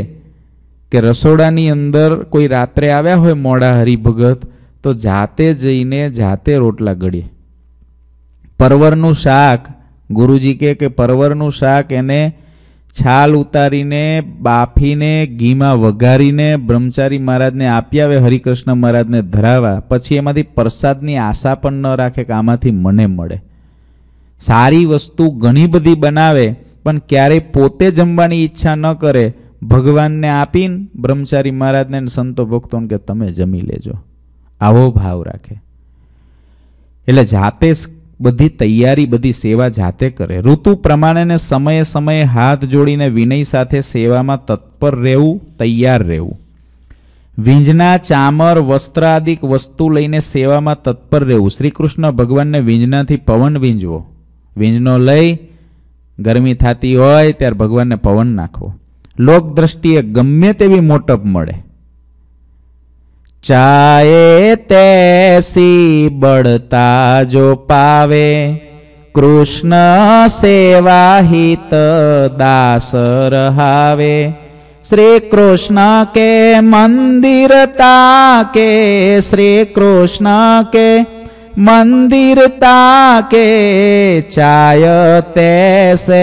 કે રસોડાની અંદર કોઈ રાત્રે આવ્યા હોય મોડા હરિભગત તો જાતે જઈને જાતે રોટલા ગળીએ પરવરનું શાક ગુરુજી કે પરવરનું શાક એને છાલ ઉતારીને બાફીને ઘીમાં વઘારીને બ્રહ્મચારી મહારાજને આપી આવે હરિકૃષ્ણ મહારાજને ધરાવા પછી એમાંથી પ્રસાદની આશા પણ ન રાખે કે આમાંથી મને મળે સારી વસ્તુ ઘણી બધી બનાવે પણ ક્યારેય પોતે જમવાની ઈચ્છા ન કરે ભગવાનને આપીને બ્રહ્મચારી મહારાજને સંતો ભક્તોને કે તમે જમી લેજો આવો ભાવ રાખે એટલે જાતે બધી તૈયારી બધી સેવા જાતે કરે ઋતુ પ્રમાણેને સમયે સમયે હાથ જોડીને વિનય સાથે સેવામાં તત્પર રહેવું તૈયાર રહેવું વીંજના ચામર વસ્ત્ર આદિક વસ્તુ લઈને સેવામાં તત્પર રહેવું શ્રી કૃષ્ણ ભગવાનને વીંજનાથી પવન વીંજવો વીંજનો લઈ ગરમી થતી હોય ત્યારે ભગવાનને પવન નાખવો લોક લોકદ્રષ્ટિએ ગમે તેવી મોટપ મળે चाय तैसी बढ़ता जो पावे, कृष्ण सेवा जोपावे दास रहावे, श्री कृष्ण के मंदिर ताके, के कृष्ण के मंदिर ताके, चाय तैसे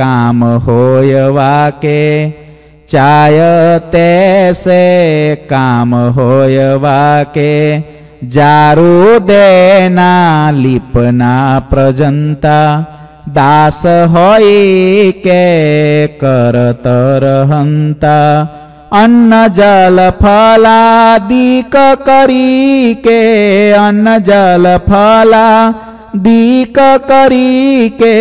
काम होय वाके, के चाय ते काम होय वाके जारू देना लिपना प्रजंता दास के हे करतरहन्ता अन्न जल फलादिक करी के अन्न जल फला દીક કરી કે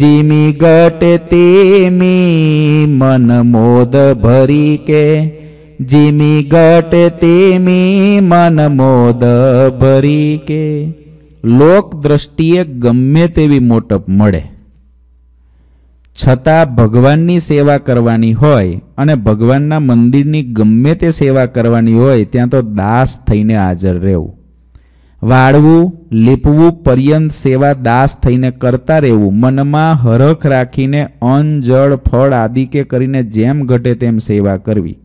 જીમી ગટ તેમી મન મોદ ભરી કે જીમી ગટ તેમી મન મોદ ભરી કે લોક દ્રષ્ટિએ ગમે તેવી મોટપ મળે છતાં ભગવાનની સેવા કરવાની હોય અને ભગવાનના મંદિરની ગમે તે સેવા કરવાની હોય ત્યાં તો દાસ થઈને હાજર રહેવું વાળવું લીપવું પર્યંત સેવા દાસ થઈને કરતા રહેવું મનમાં હરખ રાખીને અન્ન જળ ફળ આદિ કે કરીને જેમ ઘટે તેમ સેવા કરવી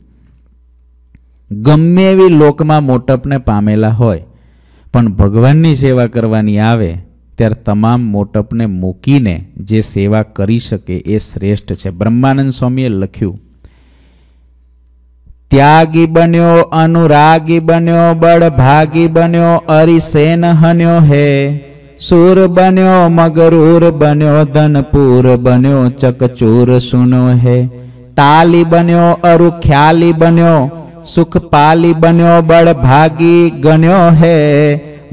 ગમે એવી લોકમાં મોટપને પામેલા હોય પણ ભગવાનની સેવા કરવાની આવે ત્યારે તમામ મોટપને મૂકીને જે સેવા કરી શકે એ શ્રેષ્ઠ છે બ્રહ્માનંદ સ્વામીએ લખ્યું ત્યાગી બન્યો અનુરાગી બન્યો બળભાગી બન્યો અરિસેન હન્યો હે સૂર બન્યો મગરૂર બન્યો ધનપૂર બન્યો ચકચૂર સુનો હે તાલી બન્યો અરુખ્યાલી બન્યો સુખપાલી બન્યો બળભાગી ગણ્યો હે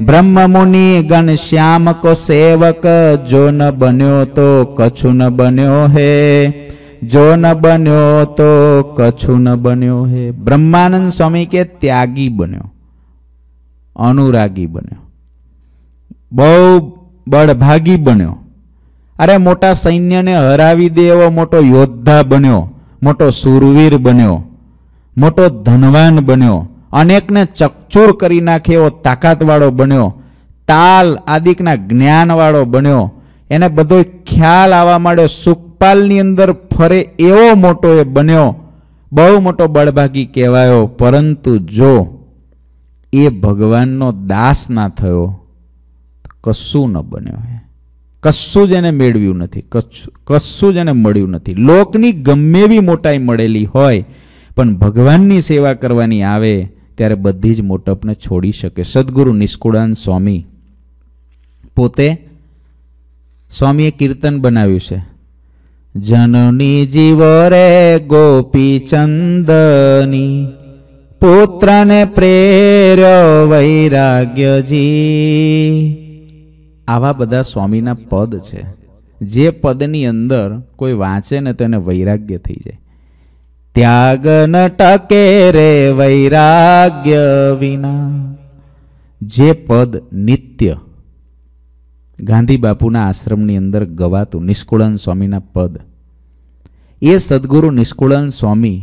બ્રહ્મમુનિ ગણશ્યામ કો સેવક જો ન બન્યો તો કછુ ન બન્યો હે જો ન બન્યો તો કછું ન બન્યો હે બ્રહ્માનંદ સ્વામી કે ત્યાગી બન્યો અનુરાગી બન્યો બહુ બળભાગી બન્યો અરે મોટા સૈન્યને હરાવી દે એવો મોટો યોદ્ધા બન્યો મોટો સુરવીર બન્યો મોટો ધનવાન બન્યો અનેકને ચકચૂર કરી નાખે એવો તાકાતવાળો બન્યો તાલ આદિકના જ્ઞાનવાળો બન્યો એને બધો ખ્યાલ આવવા માંડ્યો સુખ નેપાળની અંદર ફરે એવો મોટો એ બન્યો બહુ મોટો બળભાગી કહેવાયો પરંતુ જો એ ભગવાનનો દાસ ના થયો કશું ન બન્યો હે કશું જ એને મેળવ્યું નથી કશું જ એને મળ્યું નથી લોકની ગમે એવી મોટાઈ મળેલી હોય પણ ભગવાનની સેવા કરવાની આવે ત્યારે બધી જ મોટપને છોડી શકે સદગુરુ નિષ્કુળાન સ્વામી પોતે સ્વામીએ કીર્તન બનાવ્યું છે જનની જીવરે ગોપીચંદની પુત્રને પ્રેર્યો વૈરાગ્યજી આવા બધા સ્વામીના પદ છે જે પદની અંદર કોઈ વાંચે ને તો એને વૈરાગ્ય થઈ જાય ત્યાગ ન ટકે રે વૈરાગ્ય વિના જે પદ નિત્ય ગાંધી બાપુના આશ્રમની અંદર ગવાતું નિષ્કુળન સ્વામીના પદ એ સદગુરુ નિષ્કુળન સ્વામી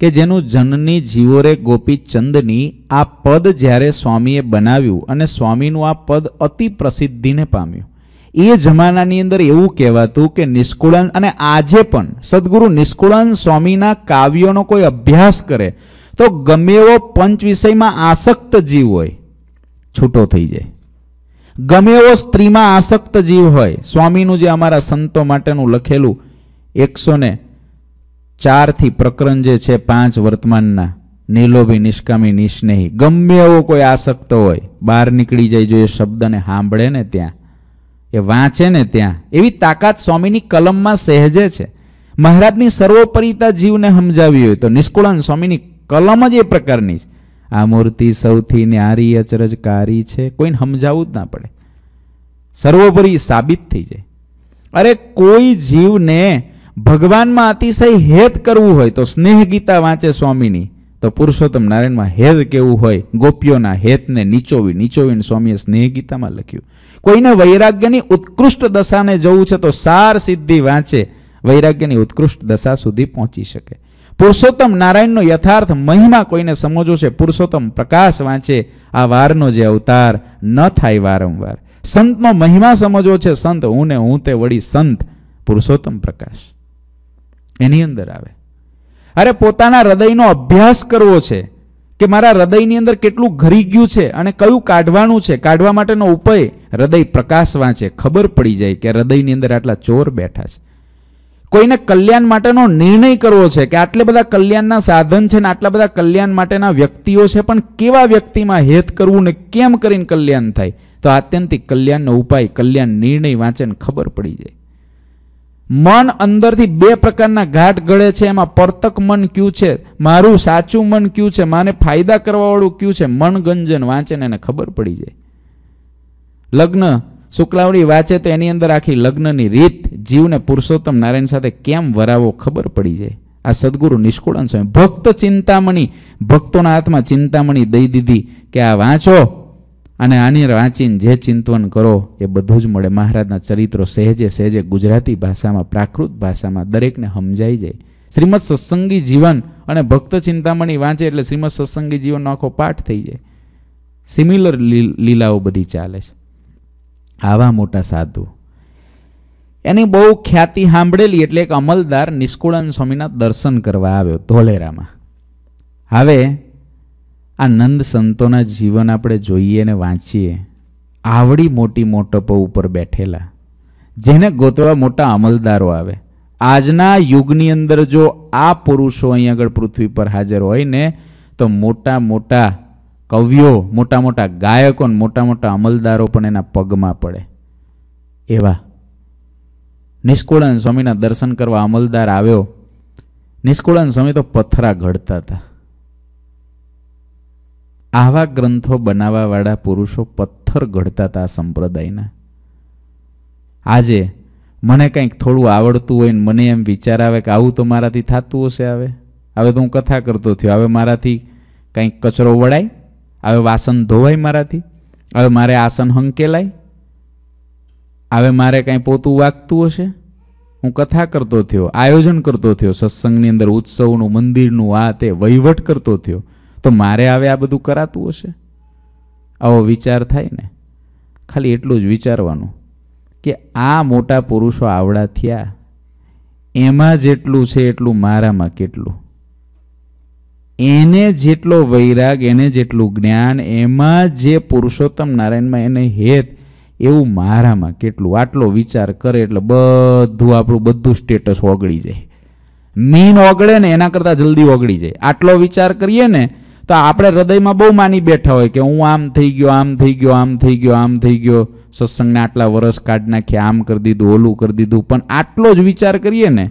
કે જેનું જનની જીવોરે ગોપી ચંદની આ પદ જ્યારે સ્વામીએ બનાવ્યું અને સ્વામીનું આ પદ અતિ પ્રસિદ્ધિને પામ્યું એ જમાનાની અંદર એવું કહેવાતું કે નિષ્કુળન અને આજે પણ સદગુરુ નિષ્કુળન સ્વામીના કાવ્યોનો કોઈ અભ્યાસ કરે તો ગમે એવો પંચ વિષયમાં આસક્ત જીવ હોય છૂટો થઈ જાય ગમે એવો સ્ત્રીમાં આસક્ત જીવ હોય સ્વામીનું જે અમારા સંતો માટેનું લખેલું એકસો ને ચારથી પ્રકરણ જે છે પાંચ વર્તમાનના નિલોભી નિષ્કામી નિસ્નેહી ગમે એવો કોઈ આસક્ત હોય બહાર નીકળી જાય જો એ શબ્દને સાંભળે ને ત્યાં એ વાંચે ને ત્યાં એવી તાકાત સ્વામીની કલમમાં સહેજે છે મહારાજની સર્વોપરિતા જીવને સમજાવી હોય તો નિષ્કુળન સ્વામીની કલમ જ એ પ્રકારની છે આ મૂર્તિ સૌથી ન્યારી અચરજકારી છે કોઈને સમજાવવું જ ના પડે સર્વોપરી સાબિત થઈ જાય અરે કોઈ જીવને ભગવાનમાં અતિશય હેત કરવું હોય તો સ્નેહ ગીતા વાંચે સ્વામીની તો પુરુષોત્તમ નારાયણમાં હેત કેવું હોય ગોપીઓના હેતને નીચોવી નીચોવીને સ્વામીએ સ્નેહ ગીતામાં લખ્યું કોઈને વૈરાગ્યની ઉત્કૃષ્ટ દશાને જવું છે તો સાર સિદ્ધિ વાંચે વૈરાગ્યની ઉત્કૃષ્ટ દશા સુધી પહોંચી શકે પુરુષોત્તમ નારાયણનો યથાર્થ મહિમા કોઈને સમજવો છે પુરુષોત્તમ પ્રકાશ વાંચે આ વારનો જે અવતાર ન થાય વારંવાર સંતનો મહિમા સમજવો છે સંત હું ને હું તે વળી સંત પુરુષોત્તમ પ્રકાશ એની અંદર આવે અરે પોતાના હૃદયનો અભ્યાસ કરવો છે કે મારા હૃદયની અંદર કેટલું ઘરી ગયું છે અને કયું કાઢવાનું છે કાઢવા માટેનો ઉપાય હૃદય પ્રકાશ વાંચે ખબર પડી જાય કે હૃદયની અંદર આટલા ચોર બેઠા છે કોઈને કલ્યાણ માટેનો નિર્ણય કરવો છે કે આટલા બધા કલ્યાણના સાધન છે ને આટલા બધા કલ્યાણ માટેના વ્યક્તિઓ છે પણ કેવા વ્યક્તિમાં હેત કરવું ને કેમ કરીને કલ્યાણ થાય તો આત્યંતિક કલ્યાણનો ઉપાય કલ્યાણ નિર્ણય વાંચે ખબર પડી જાય મન અંદરથી બે પ્રકારના ઘાટ ગળે છે એમાં પરતક મન ક્યું છે મારું સાચું મન ક્યું છે માને ફાયદા કરવાવાળું ક્યું છે મનગંજન વાંચે ને એને ખબર પડી જાય લગ્ન શુક્લાવડી વાંચે તો એની અંદર આખી લગ્નની રીત જીવને પુરુષોત્તમ નારાયણ સાથે કેમ વરાવો ખબર પડી જાય આ સદગુરુ નિષ્કુળન સ્વામી ભક્ત ચિંતામણી ભક્તોના હાથમાં ચિંતામણી દઈ દીધી કે આ વાંચો અને આની વાંચીને જે ચિંતવન કરો એ બધું જ મળે મહારાજના ચરિત્રો સહેજે સહેજે ગુજરાતી ભાષામાં પ્રાકૃત ભાષામાં દરેકને સમજાઈ જાય શ્રીમદ સત્સંગી જીવન અને ભક્ત ચિંતામણી વાંચે એટલે શ્રીમદ સત્સંગી જીવનનો આખો પાઠ થઈ જાય સિમિલર લીલાઓ બધી ચાલે છે આવા મોટા સાધુ એની બહુ ખ્યાતિ સાંભળેલી એટલે એક અમલદાર નિષ્કુળાન સ્વામીના દર્શન કરવા આવ્યો ધોલેરામાં હવે આ નંદ સંતોના જીવન આપણે જોઈએ ને વાંચીએ આવડી મોટી મોટપો ઉપર બેઠેલા જેને ગોતવા મોટા અમલદારો આવે આજના યુગની અંદર જો આ પુરુષો અહીં આગળ પૃથ્વી પર હાજર હોય ને તો મોટા મોટા કવિઓ મોટા મોટા ગાયકો મોટા મોટા અમલદારો પણ એના પગમાં પડે એવા નિષ્કુળાન સ્વામીના દર્શન કરવા અમલદાર આવ્યો નિષ્કુળાન સ્વામી તો પથરા ઘડતા હતા આવા ગ્રંથો બનાવવાવાળા પુરુષો પથ્થર ઘડતા હતા સંપ્રદાયના આજે મને કંઈક થોડું આવડતું હોય ને મને એમ વિચાર આવે કે આવું તો મારાથી થતું હશે હવે હવે તો હું કથા કરતો થયો હવે મારાથી કંઈક કચરો વળાય હવે વાસન ધોવાય મારાથી હવે મારે આસન હંકેલાય હવે મારે કાંઈ પોતું વાગતું હશે હું કથા કરતો થયો આયોજન કરતો થયો સત્સંગની અંદર ઉત્સવનું મંદિરનું આ તે વહીવટ કરતો થયો તો મારે હવે આ બધું કરાતું હશે આવો વિચાર થાય ને ખાલી એટલું જ વિચારવાનું કે આ મોટા પુરુષો આવડા થયા એમાં જેટલું છે એટલું મારામાં કેટલું એને જેટલો વૈરાગ એને જેટલું જ્ઞાન એમાં જે પુરુષોત્તમ નારાયણમાં એને હેત એવું મારામાં કેટલું આટલો વિચાર કરે એટલે બધું આપણું બધું સ્ટેટસ ઓગળી જાય મીન ઓગળે ને એના કરતાં જલ્દી ઓગળી જાય આટલો વિચાર કરીએ ને તો આપણે હૃદયમાં બહુ માની બેઠા હોય કે હું આમ થઈ ગયો આમ થઈ ગયો આમ થઈ ગયો આમ થઈ ગયો સત્સંગને આટલા વરસ કાઢ નાખ્યા આમ કરી દીધું ઓલું કરી દીધું પણ આટલો જ વિચાર કરીએ ને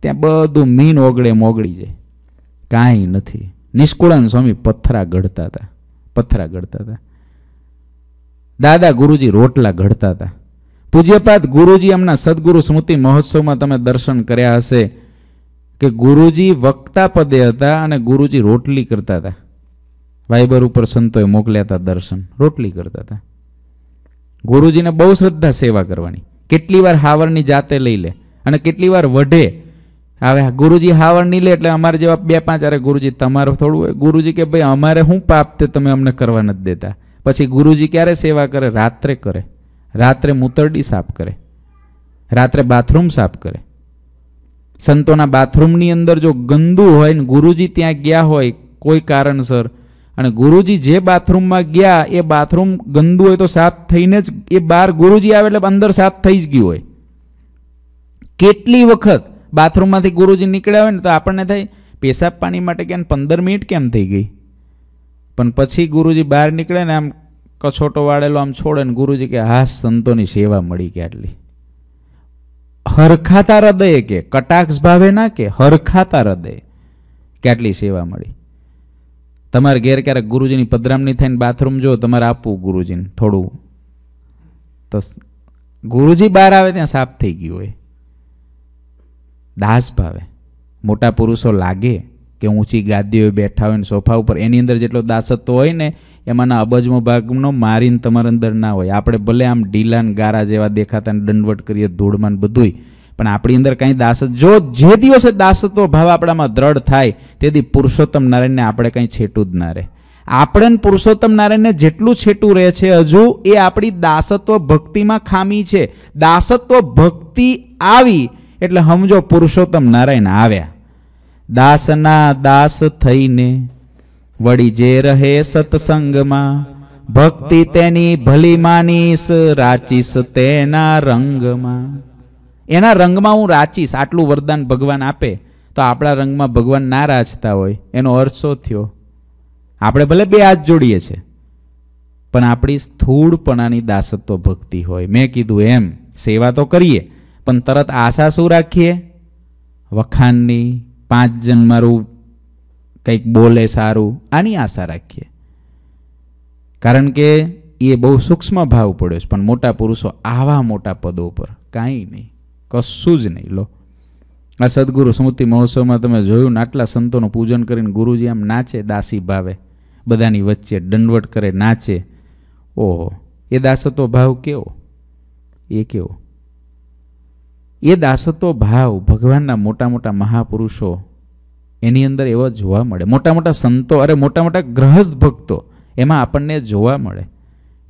ત્યાં બધું મીન ઓગળે મોગળી જાય કાંઈ નથી નિષ્કુળન સ્વામી પથરા ઘડતા હતા પથરા ઘડતા હતા દાદા ગુરુજી રોટલા ઘડતા હતા પૂજ્યપાત ગુરુજી એમના સદગુરુ સ્મૃતિ મહોત્સવમાં તમે દર્શન કર્યા હશે કે ગુરુજી વક્તા પદે હતા અને ગુરુજી રોટલી કરતા હતા વાઇબર ઉપર સંતોએ મોકલ્યા હતા દર્શન રોટલી કરતા હતા ગુરુજીને બહુ શ્રદ્ધા સેવા કરવાની કેટલી વાર હાવરની જાતે લઈ લે અને કેટલી વાર વઢે હવે ગુરુજી હાવર નહીં લે એટલે અમારે જેવા બે પાંચ અરે ગુરુજી તમારે થોડું હોય ગુરુજી કે ભાઈ અમારે શું પાપ તે તમે અમને કરવા નથી દેતા પછી ગુરુજી ક્યારે સેવા કરે રાત્રે કરે રાત્રે મૂતરડી સાફ કરે રાત્રે બાથરૂમ સાફ કરે સંતોના બાથરૂમની અંદર જો ગંદુ હોય ને ગુરુજી ત્યાં ગયા હોય કોઈ કારણસર અને ગુરુજી જે બાથરૂમમાં ગયા એ બાથરૂમ ગંદુ હોય તો સાફ થઈને જ એ બહાર ગુરુજી આવે એટલે અંદર સાફ થઈ જ ગયું હોય કેટલી વખત બાથરૂમમાંથી ગુરુજી નીકળ્યા હોય ને તો આપણને થાય પેશાબ પાણી માટે ક્યાં પંદર મિનિટ કેમ થઈ ગઈ પણ પછી ગુરુજી બહાર નીકળે ને આમ કછોટો વાળેલો આમ છોડે ને ગુરુજી કે હા સંતોની સેવા મળી કે આટલી હરખાતા હૃદયે કે કટાક્ષ ભાવે ના કે હરખાતા હૃદયે કેટલી સેવા મળી તમારે ઘેર ક્યારેક ગુરુજીની પધરામણી થઈને બાથરૂમ જો તમારે આપવું ગુરુજીને થોડું તો ગુરુજી બહાર આવે ત્યાં સાફ થઈ ગયું હોય દાસ ભાવે મોટા પુરુષો લાગે કે ઊંચી ગાદીઓ બેઠા હોય ને સોફા ઉપર એની અંદર જેટલો દાસત્વ હોય ને એમાંના અબજમો ભાગનો મારીને તમારા અંદર ના હોય આપણે ભલે આમ ઢીલાન ગારા જેવા દેખાતા દંડવટ કરીએ ધૂળમાં બધુંય પણ આપણી અંદર કાંઈ દાસત જો જે દિવસે દાસત્વ ભાવ આપણામાં દ્રઢ થાય તેથી પુરુષોત્તમ નારાયણને આપણે કંઈ છેટું જ ના રહે આપણે પુરુષોત્તમ નારાયણને જેટલું છેટું રહે છે હજુ એ આપણી દાસત્વ ભક્તિમાં ખામી છે દાસત્વ ભક્તિ આવી એટલે સમજો પુરુષોત્તમ નારાયણ આવ્યા દાસના દાસ થઈને વળી જે રહે સત્સંગમાં ભક્તિ તેની ભલી માનીશ રાચીશ તેના રંગમાં એના રંગમાં હું રાચીશ આટલું વરદાન ભગવાન આપે તો આપણા રંગમાં ભગવાન ના રાચતા હોય એનો અર્થ શું થયો આપણે ભલે બે હાથ જોડીએ છીએ પણ આપણી સ્થૂળપણાની દાસત્વ ભક્તિ હોય મેં કીધું એમ સેવા તો કરીએ પણ તરત આશા શું રાખીએ વખાણની પાંચ જણ મારું કંઈક બોલે સારું આની આશા રાખીએ કારણ કે એ બહુ સૂક્ષ્મ ભાવ પડ્યો છે પણ મોટા પુરુષો આવા મોટા પદો પર કાંઈ નહીં કશું જ નહીં લો આ સદગુરુ સ્મૃતિ મહોત્સવમાં તમે જોયું આટલા સંતોનું પૂજન કરીને ગુરુજી આમ નાચે દાસી ભાવે બધાની વચ્ચે દંડવટ કરે નાચે ઓહો એ દાસતો ભાવ કેવો એ કેવો એ દાસત્વ ભાવ ભગવાનના મોટા મોટા મહાપુરુષો એની અંદર એવો જોવા મળે મોટા મોટા સંતો અરે મોટા મોટા ગ્રહસ્થ ભક્તો એમાં આપણને જોવા મળે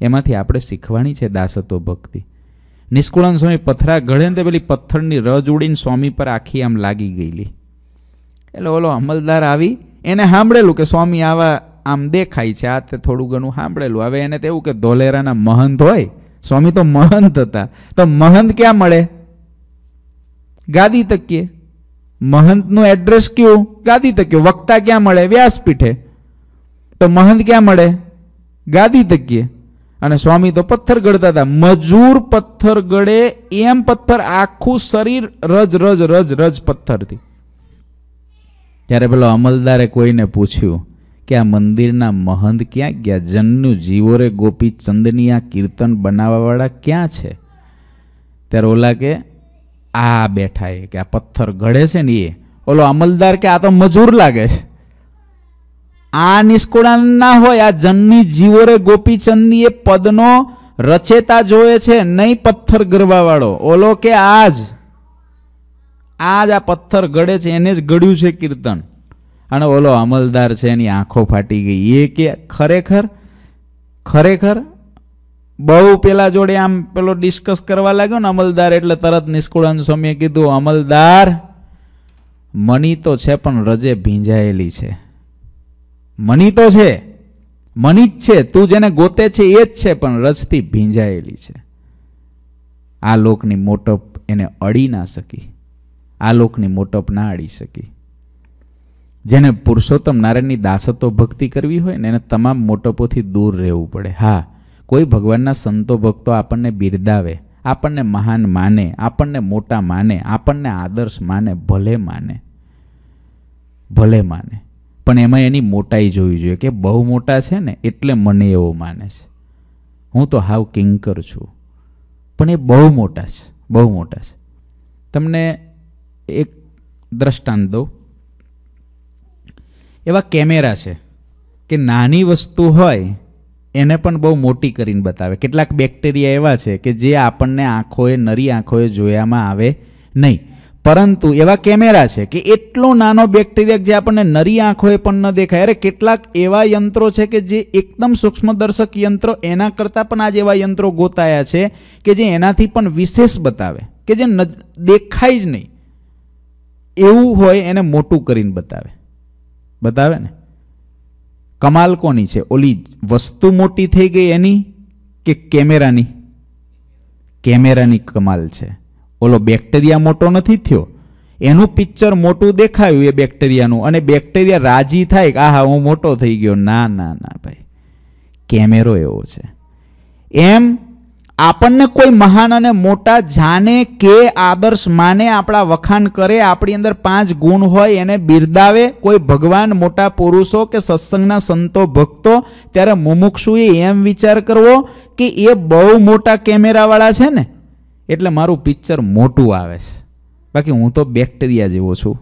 એમાંથી આપણે શીખવાની છે દાસત્વ ભક્તિ નિષ્કુળાન સ્વામી પથરા ગળે ને તે પેલી પથ્થરની રજ ઉડીને સ્વામી પર આખી આમ લાગી ગયેલી એટલે ઓલો અમલદાર આવી એને સાંભળેલું કે સ્વામી આવા આમ દેખાય છે આ તે થોડું ઘણું સાંભળેલું હવે એને તેવું કે ધોલેરાના મહંત હોય સ્વામી તો મહંત હતા તો મહંત ક્યાં મળે ગાદી તકીએ મહંતનું એડ્રેસ કયું ગાદી તકીએ વક્તા ક્યાં મળે વ્યાસપીઠે તો મહંત ક્યાં મળે ગાદી તકીએ અને સ્વામી તો પથ્થર ગળતા હતા મજૂર પથ્થર ગળે એમ પથ્થર આખું શરીર રજ રજ રજ રજ પથ્થરથી ત્યારે પેલો અમલદારે કોઈને પૂછ્યું કે આ મંદિરના મહંત ક્યાં ગયા જીવો રે ગોપી ચંદની આ કીર્તન બનાવવાવાળા ક્યાં છે ત્યારે ઓલા કે આ બેઠા એ કે આ પથ્થર ઘડે છે ને એ ઓલો અમલદાર કે આ તો મજૂર લાગે છે આ નિષ્કુળાન ના હોય આ જન્ની જીવોરે ગોપીચંદની એ પદનો રચેતા જોવે છે નહીં પથ્થર ગરવાવાળો ઓલો કે આજ આજ આ પથ્થર ગળે છે એને જ ગળ્યું છે કીર્તન અને ઓલો અમલદાર છે એની આંખો ફાટી ગઈ એ કે ખરેખર ખરેખર બહુ પેલા જોડે આમ પેલો ડિસ્કસ કરવા લાગ્યો ને અમલદાર એટલે તરત નિષ્કુળાનંદ સ્વામીએ કીધું અમલદાર મની તો છે પણ રજે ભીંજાયેલી છે મની તો છે મની જ છે તું જેને ગોતે છે એ જ છે પણ રજથી ભીંજાયેલી છે આ લોકની મોટપ એને અડી ના શકી આ લોકની મોટપ ના અડી શકી જેને પુરુષોત્તમ નારાયણની દાસતો ભક્તિ કરવી હોય ને એને તમામ મોટપોથી દૂર રહેવું પડે હા કોઈ ભગવાનના સંતો ભક્તો આપણને બિરદાવે આપણને મહાન માને આપણને મોટા માને આપણને આદર્શ માને ભલે માને ભલે માને પણ એમાં એની મોટાઈ જોવી જોઈએ કે બહુ મોટા છે ને એટલે મને એવો માને છે હું તો હાવ કિંકર છું પણ એ બહુ મોટા છે બહુ મોટા છે તમને એક દ્રષ્ટાંત દઉં એવા કેમેરા છે કે નાની વસ્તુ હોય એને પણ બહુ મોટી કરીને બતાવે કેટલાક બેક્ટેરિયા એવા છે કે જે આપણને આંખોએ નરી આંખોએ જોયામાં આવે નહીં પરંતુ એવા કેમેરા છે કે એટલો નાનો બેક્ટેરિયા જે આપણને નરી આંખોએ પણ ન દેખાય અરે કેટલાક એવા યંત્રો છે કે જે એકદમ સૂક્ષ્મદર્શક યંત્રો એના કરતાં પણ આજે એવા યંત્રો ગોતાયા છે કે જે એનાથી પણ વિશેષ બતાવે કે જે દેખાય જ નહીં એવું હોય એને મોટું કરીને બતાવે બતાવે ને કમાલ કોની છે ઓલી વસ્તુ મોટી થઈ ગઈ એની કે કેમેરાની કેમેરાની કમાલ છે ઓલો બેક્ટેરિયા મોટો નથી થયો એનું પિક્ચર મોટું દેખાયું એ બેક્ટેરિયાનું અને બેક્ટેરિયા રાજી થાય કે આહા હું મોટો થઈ ગયો ના ના ના ભાઈ કેમેરો એવો છે એમ આપણને કોઈ મહાન અને મોટા જાને કે આદર્શ માને આપણા વખાણ કરે આપણી અંદર પાંચ ગુણ હોય એને બિરદાવે કોઈ ભગવાન મોટા પુરુષો કે સત્સંગના સંતો ભક્તો ત્યારે મુમુક્ષુએ એમ વિચાર કરવો કે એ બહુ મોટા કેમેરાવાળા છે ને એટલે મારું પિક્ચર મોટું આવે છે બાકી હું તો બેક્ટેરિયા જેવો છું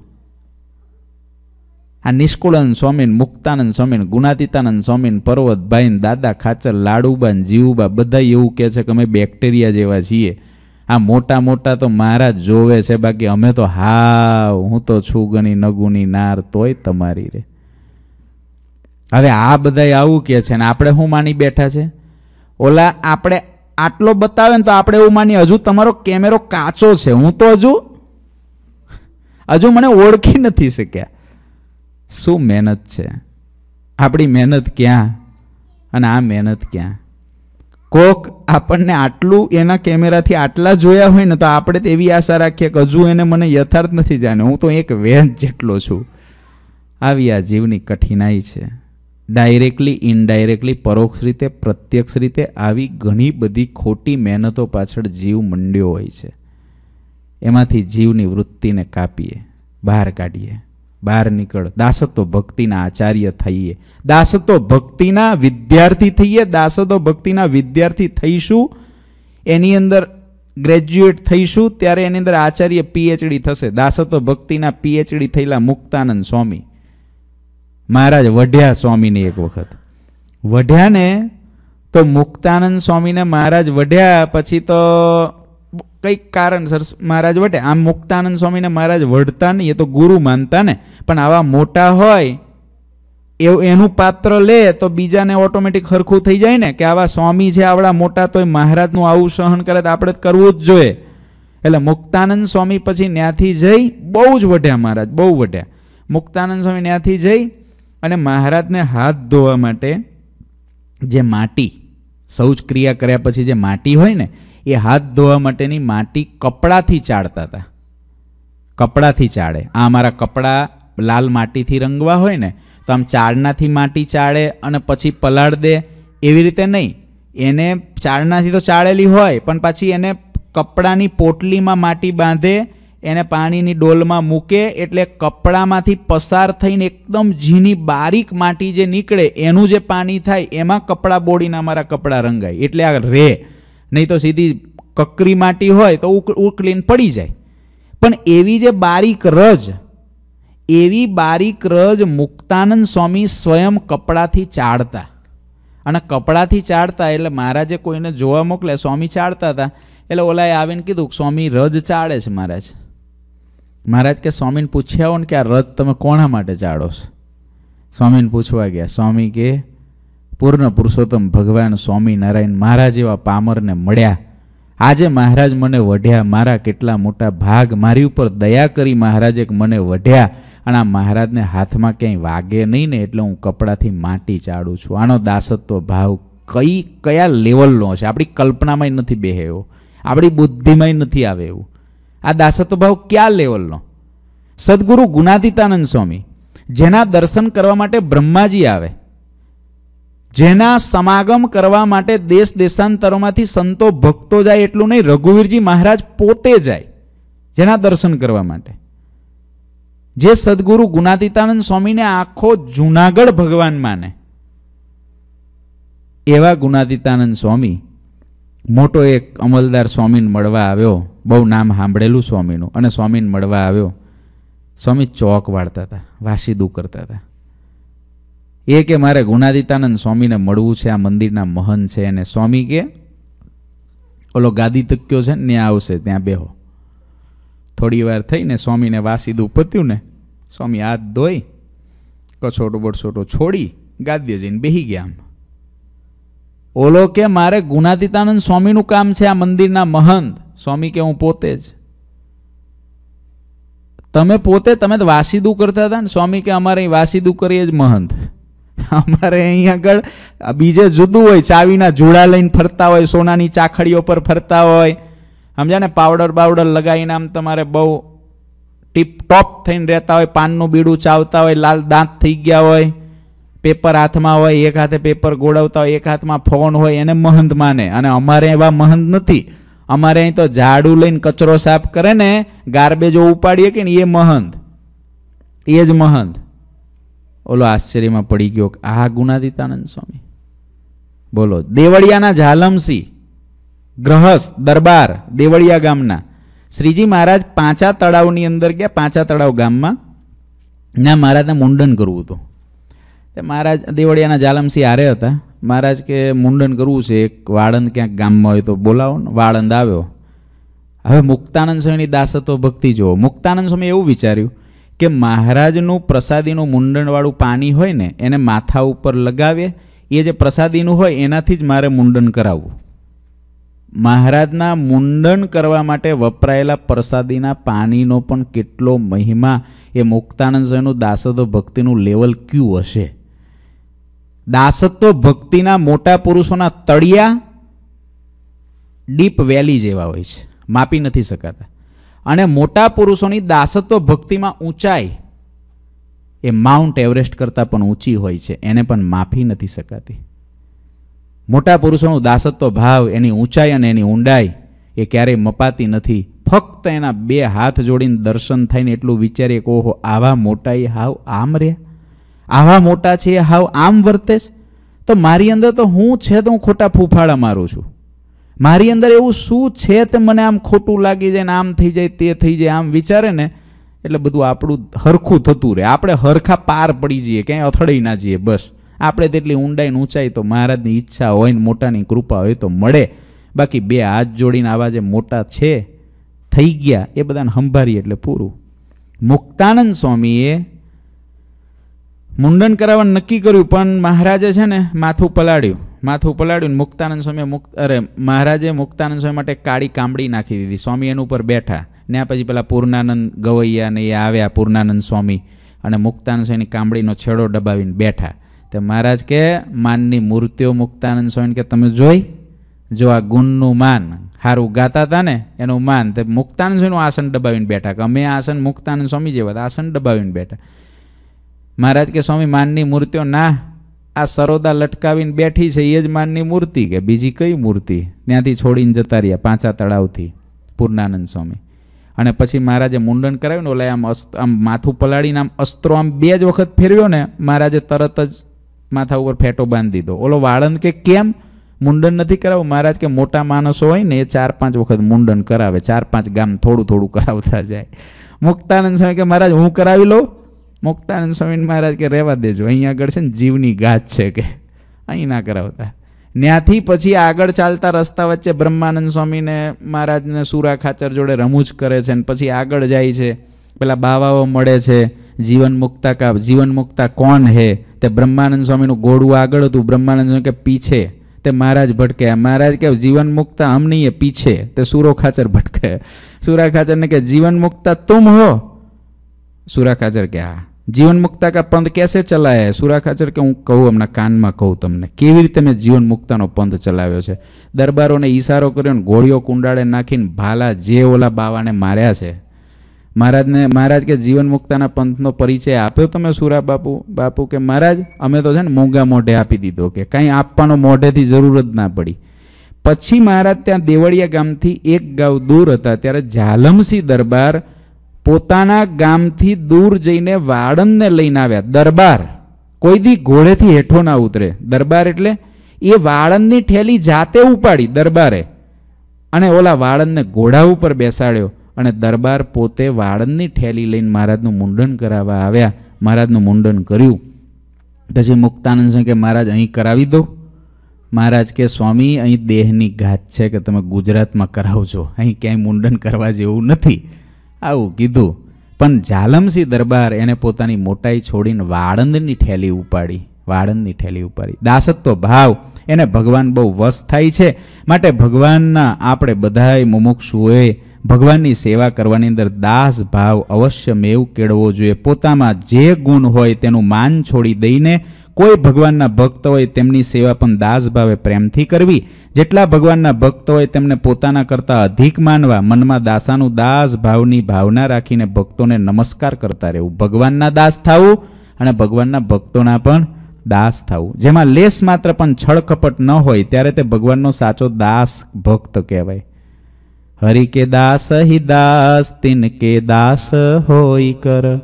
આ નિષ્કુળન સ્વામીન મુક્તાનંદ સ્વામીન ગુણાતીતાનંદ સ્વામીન પર્વતભાઈન દાદા ખાચર લાડુબાન જીવુબા બધા એવું કહે છે કે અમે બેક્ટેરિયા જેવા છીએ આ મોટા મોટા તો મહારાજ જોવે છે બાકી અમે તો હાવ હું તો છુગની નગુની નાર તોય તમારી રે હવે આ બધા આવું કહે છે ને આપણે શું માની બેઠા છે ઓલા આપણે આટલો બતાવે ને તો આપણે એવું માની હજુ તમારો કેમેરો કાચો છે હું તો હજુ હજુ મને ઓળખી નથી શક્યા શું મહેનત છે આપણી મહેનત ક્યાં અને આ મહેનત ક્યાં કોક આપણને આટલું એના કેમેરાથી આટલા જોયા હોય ને તો આપણે તો એવી આશા રાખીએ કે હજુ એને મને યથાર્થ નથી જાણે હું તો એક વેચ જેટલો છું આવી આ જીવની કઠિનાઈ છે ડાયરેક્ટલી ઇનડાયરેક્ટલી પરોક્ષ રીતે પ્રત્યક્ષ રીતે આવી ઘણી બધી ખોટી મહેનતો પાછળ જીવ મંડ્યો હોય છે એમાંથી જીવની વૃત્તિને કાપીએ બહાર કાઢીએ બહાર નીકળ દાસતો ભક્તિના આચાર્ય થઈએ દાસતો ભક્તિના વિદ્યાર્થી થઈએ દાસતો ભક્તિના વિદ્યાર્થી થઈશું એની અંદર ગ્રેજ્યુએટ થઈશું ત્યારે એની અંદર આચાર્ય પીએચડી થશે દાસતો ભક્તિના પીએચડી થયેલા મુક્તાનંદ સ્વામી મહારાજ વઢ્યા સ્વામીને એક વખત વઢ્યાને તો મુક્તાનંદ સ્વામીને મહારાજ વઢ્યા પછી તો કંઈક કારણસર મહારાજ વટે આમ મુક્તાનંદ સ્વામીને મહારાજ વઢતા નહીં એ તો ગુરુ માનતા ને પણ આવા મોટા હોય એવું એનું પાત્ર લે તો બીજાને ઓટોમેટિક હરખું થઈ જાય ને કે આવા સ્વામી છે આવડા મોટા તો એ મહારાજનું આવું સહન કરે તો આપણે જ કરવું જ જોઈએ એટલે મુક્તાનંદ સ્વામી પછી ત્યાંથી જઈ બહુ જ વઢ્યા મહારાજ બહુ વઢ્યા મુક્તાનંદ સ્વામી ત્યાંથી જઈ અને મહારાજને હાથ ધોવા માટે જે માટી શૌચ ક્રિયા કર્યા પછી જે માટી હોય ને એ હાથ ધોવા માટેની માટી કપડાથી ચાળતા હતા કપડાથી ચાળે આ અમારા કપડા લાલ માટીથી રંગવા હોય ને તો આમ ચાળનાથી માટી ચાળે અને પછી પલાળ દે એવી રીતે નહીં એને ચાળનાથી તો ચાળેલી હોય પણ પછી એને કપડાની પોટલીમાં માટી બાંધે એને પાણીની ડોલમાં મૂકે એટલે કપડામાંથી પસાર થઈને એકદમ ઝીણી બારીક માટી જે નીકળે એનું જે પાણી થાય એમાં કપડાં બોળીને અમારા કપડાં રંગાય એટલે આ રે નહીં તો સીધી કકરી માટી હોય તો ઉકલીને પડી જાય પણ એવી જે બારીક રજ એવી બારીક રજ મુક્તાનંદ સ્વામી સ્વયં કપડાથી ચાળતા અને કપડાથી ચાળતા એટલે મહારાજે કોઈને જોવા મોકલે સ્વામી ચાળતા હતા એટલે ઓલાએ આવીને કીધું સ્વામી રજ ચાળે છે મહારાજ મહારાજ કે સ્વામીને પૂછ્યા હોય ને કે આ રજ તમે કોણા માટે ચાળો છો સ્વામીને પૂછવા ગયા સ્વામી કે પૂર્ણ પુરુષોત્તમ ભગવાન સ્વામિનારાયણ મહારાજ એવા પામરને મળ્યા આજે મહારાજ મને વઢ્યા મારા કેટલા મોટા ભાગ મારી ઉપર દયા કરી મહારાજે મને વઢ્યા અને આ મહારાજને હાથમાં ક્યાંય વાગે નહીં ને એટલે હું કપડાથી માટી ચાડું છું આનો દાસત્વ ભાવ કઈ કયા લેવલનો છે આપણી કલ્પનામાં નથી બેહેવો આપણી બુદ્ધિમાં નથી આવે એવું આ દાસત્વ ભાવ કયા લેવલનો સદગુરુ ગુણાતીતાનંદ સ્વામી જેના દર્શન કરવા માટે બ્રહ્માજી આવે જેના સમાગમ કરવા માટે દેશ દેશાંતરોમાંથી સંતો ભક્તો જાય એટલું નહીં રઘુવીરજી મહારાજ પોતે જાય જેના દર્શન કરવા માટે જે સદગુરુ ગુણાતીતાનંદ સ્વામીને આખો જૂનાગઢ ભગવાન માને એવા ગુણાતીતાનંદ સ્વામી મોટો એક અમલદાર સ્વામીને મળવા આવ્યો બહુ નામ સાંભળેલું સ્વામીનું અને સ્વામીને મળવા આવ્યો સ્વામી ચોક વાળતા હતા વાસીદું કરતા હતા એ કે મારે ગુણાદિતાનંદ સ્વામીને મળવું છે આ મંદિરના મહંત છે અને સ્વામી કે ઓલો ગાદી તક્યો છે ને ત્યાં આવશે ત્યાં બેહો થોડી વાર થઈને સ્વામીને વાસીદું પત્યું ને સ્વામી હાથ ધોઈ કછોટો બડછોટો છોડી ગાદીએ જઈને બેહી ગયા આમ ઓલો કે મારે ગુણાતીતાનંદ સ્વામીનું કામ છે આ મંદિરના મહંત સ્વામી કે હું પોતે જ તમે પોતે તમે વાસીદું કરતા હતા ને સ્વામી કે અમારે અહીં વાસીદું કરીએ જ મહંત અમારે અહીં આગળ બીજે જુદું હોય ચાવીના જોડા લઈને ફરતા હોય સોનાની ચાખડીઓ પર ફરતા હોય સમજાને પાવડર બાવડર લગાવીને આમ તમારે બહુ ટીપ ટોપ થઈને રહેતા હોય પાનનું બીડું ચાવતા હોય લાલ દાંત થઈ ગયા હોય પેપર હાથમાં હોય એક હાથે પેપર ગોળવતા હોય એક હાથમાં ફોન હોય એને મહંત માને અને અમારે એવા મહંત નથી અમારે અહીં તો ઝાડુ લઈને કચરો સાફ કરે ને ગાર્બેજો ઉપાડીએ કે ને એ મહંત એ જ મહંત ઓલો આશ્ચર્યમાં પડી ગયો આ ગુણાદિતાનંદ સ્વામી બોલો દેવળિયાના ઝાલમસી ગ્રહસ્થ દરબાર દેવળિયા ગામના શ્રીજી મહારાજ પાંચા તળાવની અંદર ગયા પાંચા તળાવ ગામમાં ના મહારાજને મુંડન કરવું હતું તે મહારાજ દેવળિયાના જાલમસિંહ આરે હતા મહારાજ કે મુંડન કરવું છે એક વાળંદ ક્યાંક ગામમાં હોય તો બોલાવો ને વાળંદ આવ્યો હવે મુક્તાનંદ સ્વામીની દાસતો ભક્તિ જુઓ મુક્તાનંદ સ્વામી એવું વિચાર્યું કે મહારાજનું પ્રસાદીનું મુંડનવાળું પાણી હોય ને એને માથા ઉપર લગાવે એ જે પ્રસાદીનું હોય એનાથી જ મારે મુંડન કરાવવું મહારાજના મુંડન કરવા માટે વપરાયેલા પ્રસાદીના પાણીનો પણ કેટલો મહિમા એ મુક્તાનંદ સ્વામીનું દાસત્વ ભક્તિનું લેવલ ક્યુ હશે દાસત્વ ભક્તિના મોટા પુરુષોના તળિયા ડીપ વેલી જેવા હોય છે માપી નથી શકાતા અને મોટા પુરુષોની દાસત્વ ભક્તિમાં ઊંચાઈ એ માઉન્ટ એવરેસ્ટ કરતાં પણ ઊંચી હોય છે એને પણ માફી નથી શકાતી મોટા પુરુષોનું દાસત્વ ભાવ એની ઊંચાઈ અને એની ઊંડાઈ એ ક્યારેય મપાતી નથી ફક્ત એના બે હાથ જોડીને દર્શન થઈને એટલું વિચારીએ કે ઓહો આવા મોટા એ હાવ આમ રહ્યા આવા મોટા છે એ હાવ આમ વર્તે છે તો મારી અંદર તો હું છે તો હું ખોટા ફૂફાળા મારું છું મારી અંદર એવું શું છે તે મને આમ ખોટું લાગી જાય ને આમ થઈ જાય તે થઈ જાય આમ વિચારે ને એટલે બધું આપણું હરખું થતું રહે આપણે હરખા પાર પડી જઈએ ક્યાંય અથડાઈ ના જઈએ બસ આપણે તેટલી ઊંડાઈને ઊંચાઈ તો મહારાજની ઈચ્છા હોય ને મોટાની કૃપા હોય તો મળે બાકી બે હાથ જોડીને આવા જે મોટા છે થઈ ગયા એ બધાને સંભારીએ એટલે પૂરું મુક્તાનંદ સ્વામીએ મુંડન કરાવવા નક્કી કર્યું પણ મહારાજે છે ને માથું પલાળ્યું માથું પલાળ્યું મુક્તાનંદ સ્વામી મુક્ત અરે મહારાજે મુક્તાનંદ સ્વામી માટે કાળી કામડી નાખી દીધી સ્વામી એની ઉપર બેઠા ને પછી પેલા પૂર્ણાનંદ ગવૈયા ને એ આવ્યા પૂર્ણાનંદ સ્વામી અને મુક્તાનંદ સ્વામીની કામડીનો છેડો દબાવીને બેઠા તો મહારાજ કે માનની મૂર્તિઓ મુક્તાનંદ સ્વામીને કે તમે જોઈ જો આ ગુણનું માન સારું ગાતા હતા ને એનું માન તો મુક્તાનંદ સ્વામીનું આસન દબાવીને બેઠા કે અમે આસન મુક્તાનંદ સ્વામી જેવા આસન દબાવીને બેઠા મહારાજ કે સ્વામી માનની મૂર્તિઓ ના આ સરોદા લટકાવીને બેઠી છે એ જ માનની મૂર્તિ કે બીજી કઈ મૂર્તિ ત્યાંથી છોડીને જતા રહ્યા પાંચા તળાવથી પૂર્ણાનંદ સ્વામી અને પછી મહારાજે મુંડન કરાવ્યું ને ઓલા આમ આમ માથું પલાળીને આમ અસ્ત્રો આમ બે જ વખત ફેરવ્યો ને મહારાજે તરત જ માથા ઉપર ફેટો બાંધી દીધો ઓલો વાળંદ કે કેમ મુંડન નથી કરાવવું મહારાજ કે મોટા માણસો હોય ને એ ચાર પાંચ વખત મુંડન કરાવે ચાર પાંચ ગામ થોડું થોડું કરાવતા જાય મુક્તાનંદ સ્વામી કે મહારાજ હું કરાવી લઉં મુક્તાનંદ સ્વામી મહારાજ કે રહેવા દેજો અહીંયા આગળ છે ને જીવની ગાત છે કે અહીં ના કરાવતા ત્યાંથી પછી આગળ ચાલતા રસ્તા વચ્ચે બ્રહ્માનંદ સ્વામીને મહારાજને સુરા ખાચર જોડે રમૂજ કરે છે ને પછી આગળ જાય છે પેલા બાવાઓ મળે છે જીવન મુક્તા કા જીવન મુક્તા કોણ હે તે બ્રહ્માનંદ સ્વામીનું ગોળું આગળ હતું બ્રહ્માનંદ સ્વામી કે પીછે તે મહારાજ ભટકે મહારાજ કે જીવન મુક્તા હમ નહીં પીછે તે સુરો ખાચર ભટકે સુરા ખાચરને કે જીવન મુક્તા તુમ હો સુરા ખાચર કે હા જીવન મુક્તા કા પંથ કેસે ચલાયા હે સુરા ખાચર કે હું કહું હમણાં કાનમાં કહું તમને કેવી રીતે મેં જીવન મુક્તાનો પંથ ચલાવ્યો છે દરબારોને ઈશારો કર્યો ને ગોળીઓ કુંડાળે નાખીને ભાલા જે ઓલા બાવાને માર્યા છે મહારાજને મહારાજ કે જીવન મુક્તાના પંથનો પરિચય આપ્યો તમે સુરા બાપુ બાપુ કે મહારાજ અમે તો છે ને મોંઘા મોઢે આપી દીધો કે કાંઈ આપવાનો મોઢેથી જરૂર જ ના પડી પછી મહારાજ ત્યાં દેવળિયા ગામથી એક ગાઉ દૂર હતા ત્યારે ઝાલમસી દરબાર પોતાના ગામથી દૂર જઈને વાળંદને લઈને આવ્યા દરબાર કોઈ દી ઘોડેથી હેઠો ના ઉતરે દરબાર એટલે એ વાળંદની ઠેલી જાતે ઉપાડી દરબારે અને ઓલા વાળંદને ઘોડા ઉપર બેસાડ્યો અને દરબાર પોતે વાળંદની ઠેલી લઈને મહારાજનું મુંડન કરાવવા આવ્યા મહારાજનું મુંડન કર્યું પછી મુક્તાનંદ સ્વામી કે મહારાજ અહીં કરાવી દો મહારાજ કે સ્વામી અહીં દેહની ઘાત છે કે તમે ગુજરાતમાં કરાવજો અહીં ક્યાંય મુંડન કરવા જેવું નથી આવું કીધું પણ જાલમસી દરબાર એને પોતાની મોટાઈ છોડીને વાળંદની ઠેલી ઉપાડી વાળંદની ઠેલી ઉપાડી દાસત્વ ભાવ એને ભગવાન બહુ વશ થાય છે માટે ભગવાનના આપણે બધાએ મુમુક્ષુઓએ ભગવાનની સેવા કરવાની અંદર દાસ ભાવ અવશ્ય મેવ કેળવો જોઈએ પોતામાં જે ગુણ હોય તેનું માન છોડી દઈને કોઈ ભગવાનના ભક્ત હોય તેમની સેવા પણ દાસ ભાવે પ્રેમથી કરવી જેટલા ભગવાનના ભક્ત હોય તેમને પોતાના કરતાં અધિક માનવા મનમાં દાસાનું દાસ ભાવની ભાવના રાખીને ભક્તોને નમસ્કાર કરતા રહેવું ભગવાનના દાસ થવું અને ભગવાનના ભક્તોના પણ દાસ થવું જેમાં લેસ માત્ર પણ છળકપટ ન હોય ત્યારે તે ભગવાનનો સાચો દાસ ભક્ત કહેવાય હરિ કે દાસ હિ દાસ તિન કે દાસ હોય કર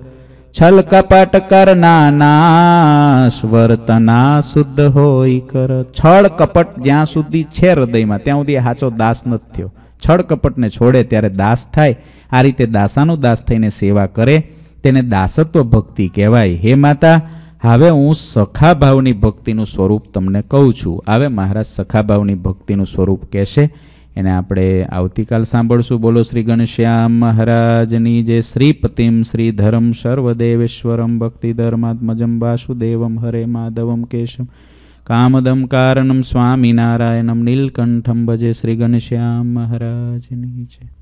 છલકપટ કરના નાના સ્વર્તના શુદ્ધ હોય કર છળ કપટ જ્યાં સુધી છે હૃદયમાં ત્યાં સુધી સાચો દાસ નથી થયો છળ કપટને છોડે ત્યારે દાસ થાય આ રીતે દાસાનું દાસ થઈને સેવા કરે તેને દાસત્વ ભક્તિ કહેવાય હે માતા હવે હું સખા ભાવની ભક્તિનું સ્વરૂપ તમને કહું છું હવે મહારાજ સખાભાવની ભક્તિનું સ્વરૂપ કહેશે એને આપણે આવતીકાલ સાંભળશું બોલો શ્રી ઘનશ્યામ મહારાજની જે શ્રીપતિમ શ્રી ધરમ સર્વદેવેશ્વરમ ભક્તિ ધર્માત્મજમ વાસુદેવમ હરે માધવમ કેશમ કામદમ કારણમ સ્વામિનારાયણમ નીલકંઠમ ભજે શ્રી ઘનશ્યામ મહારાજની જય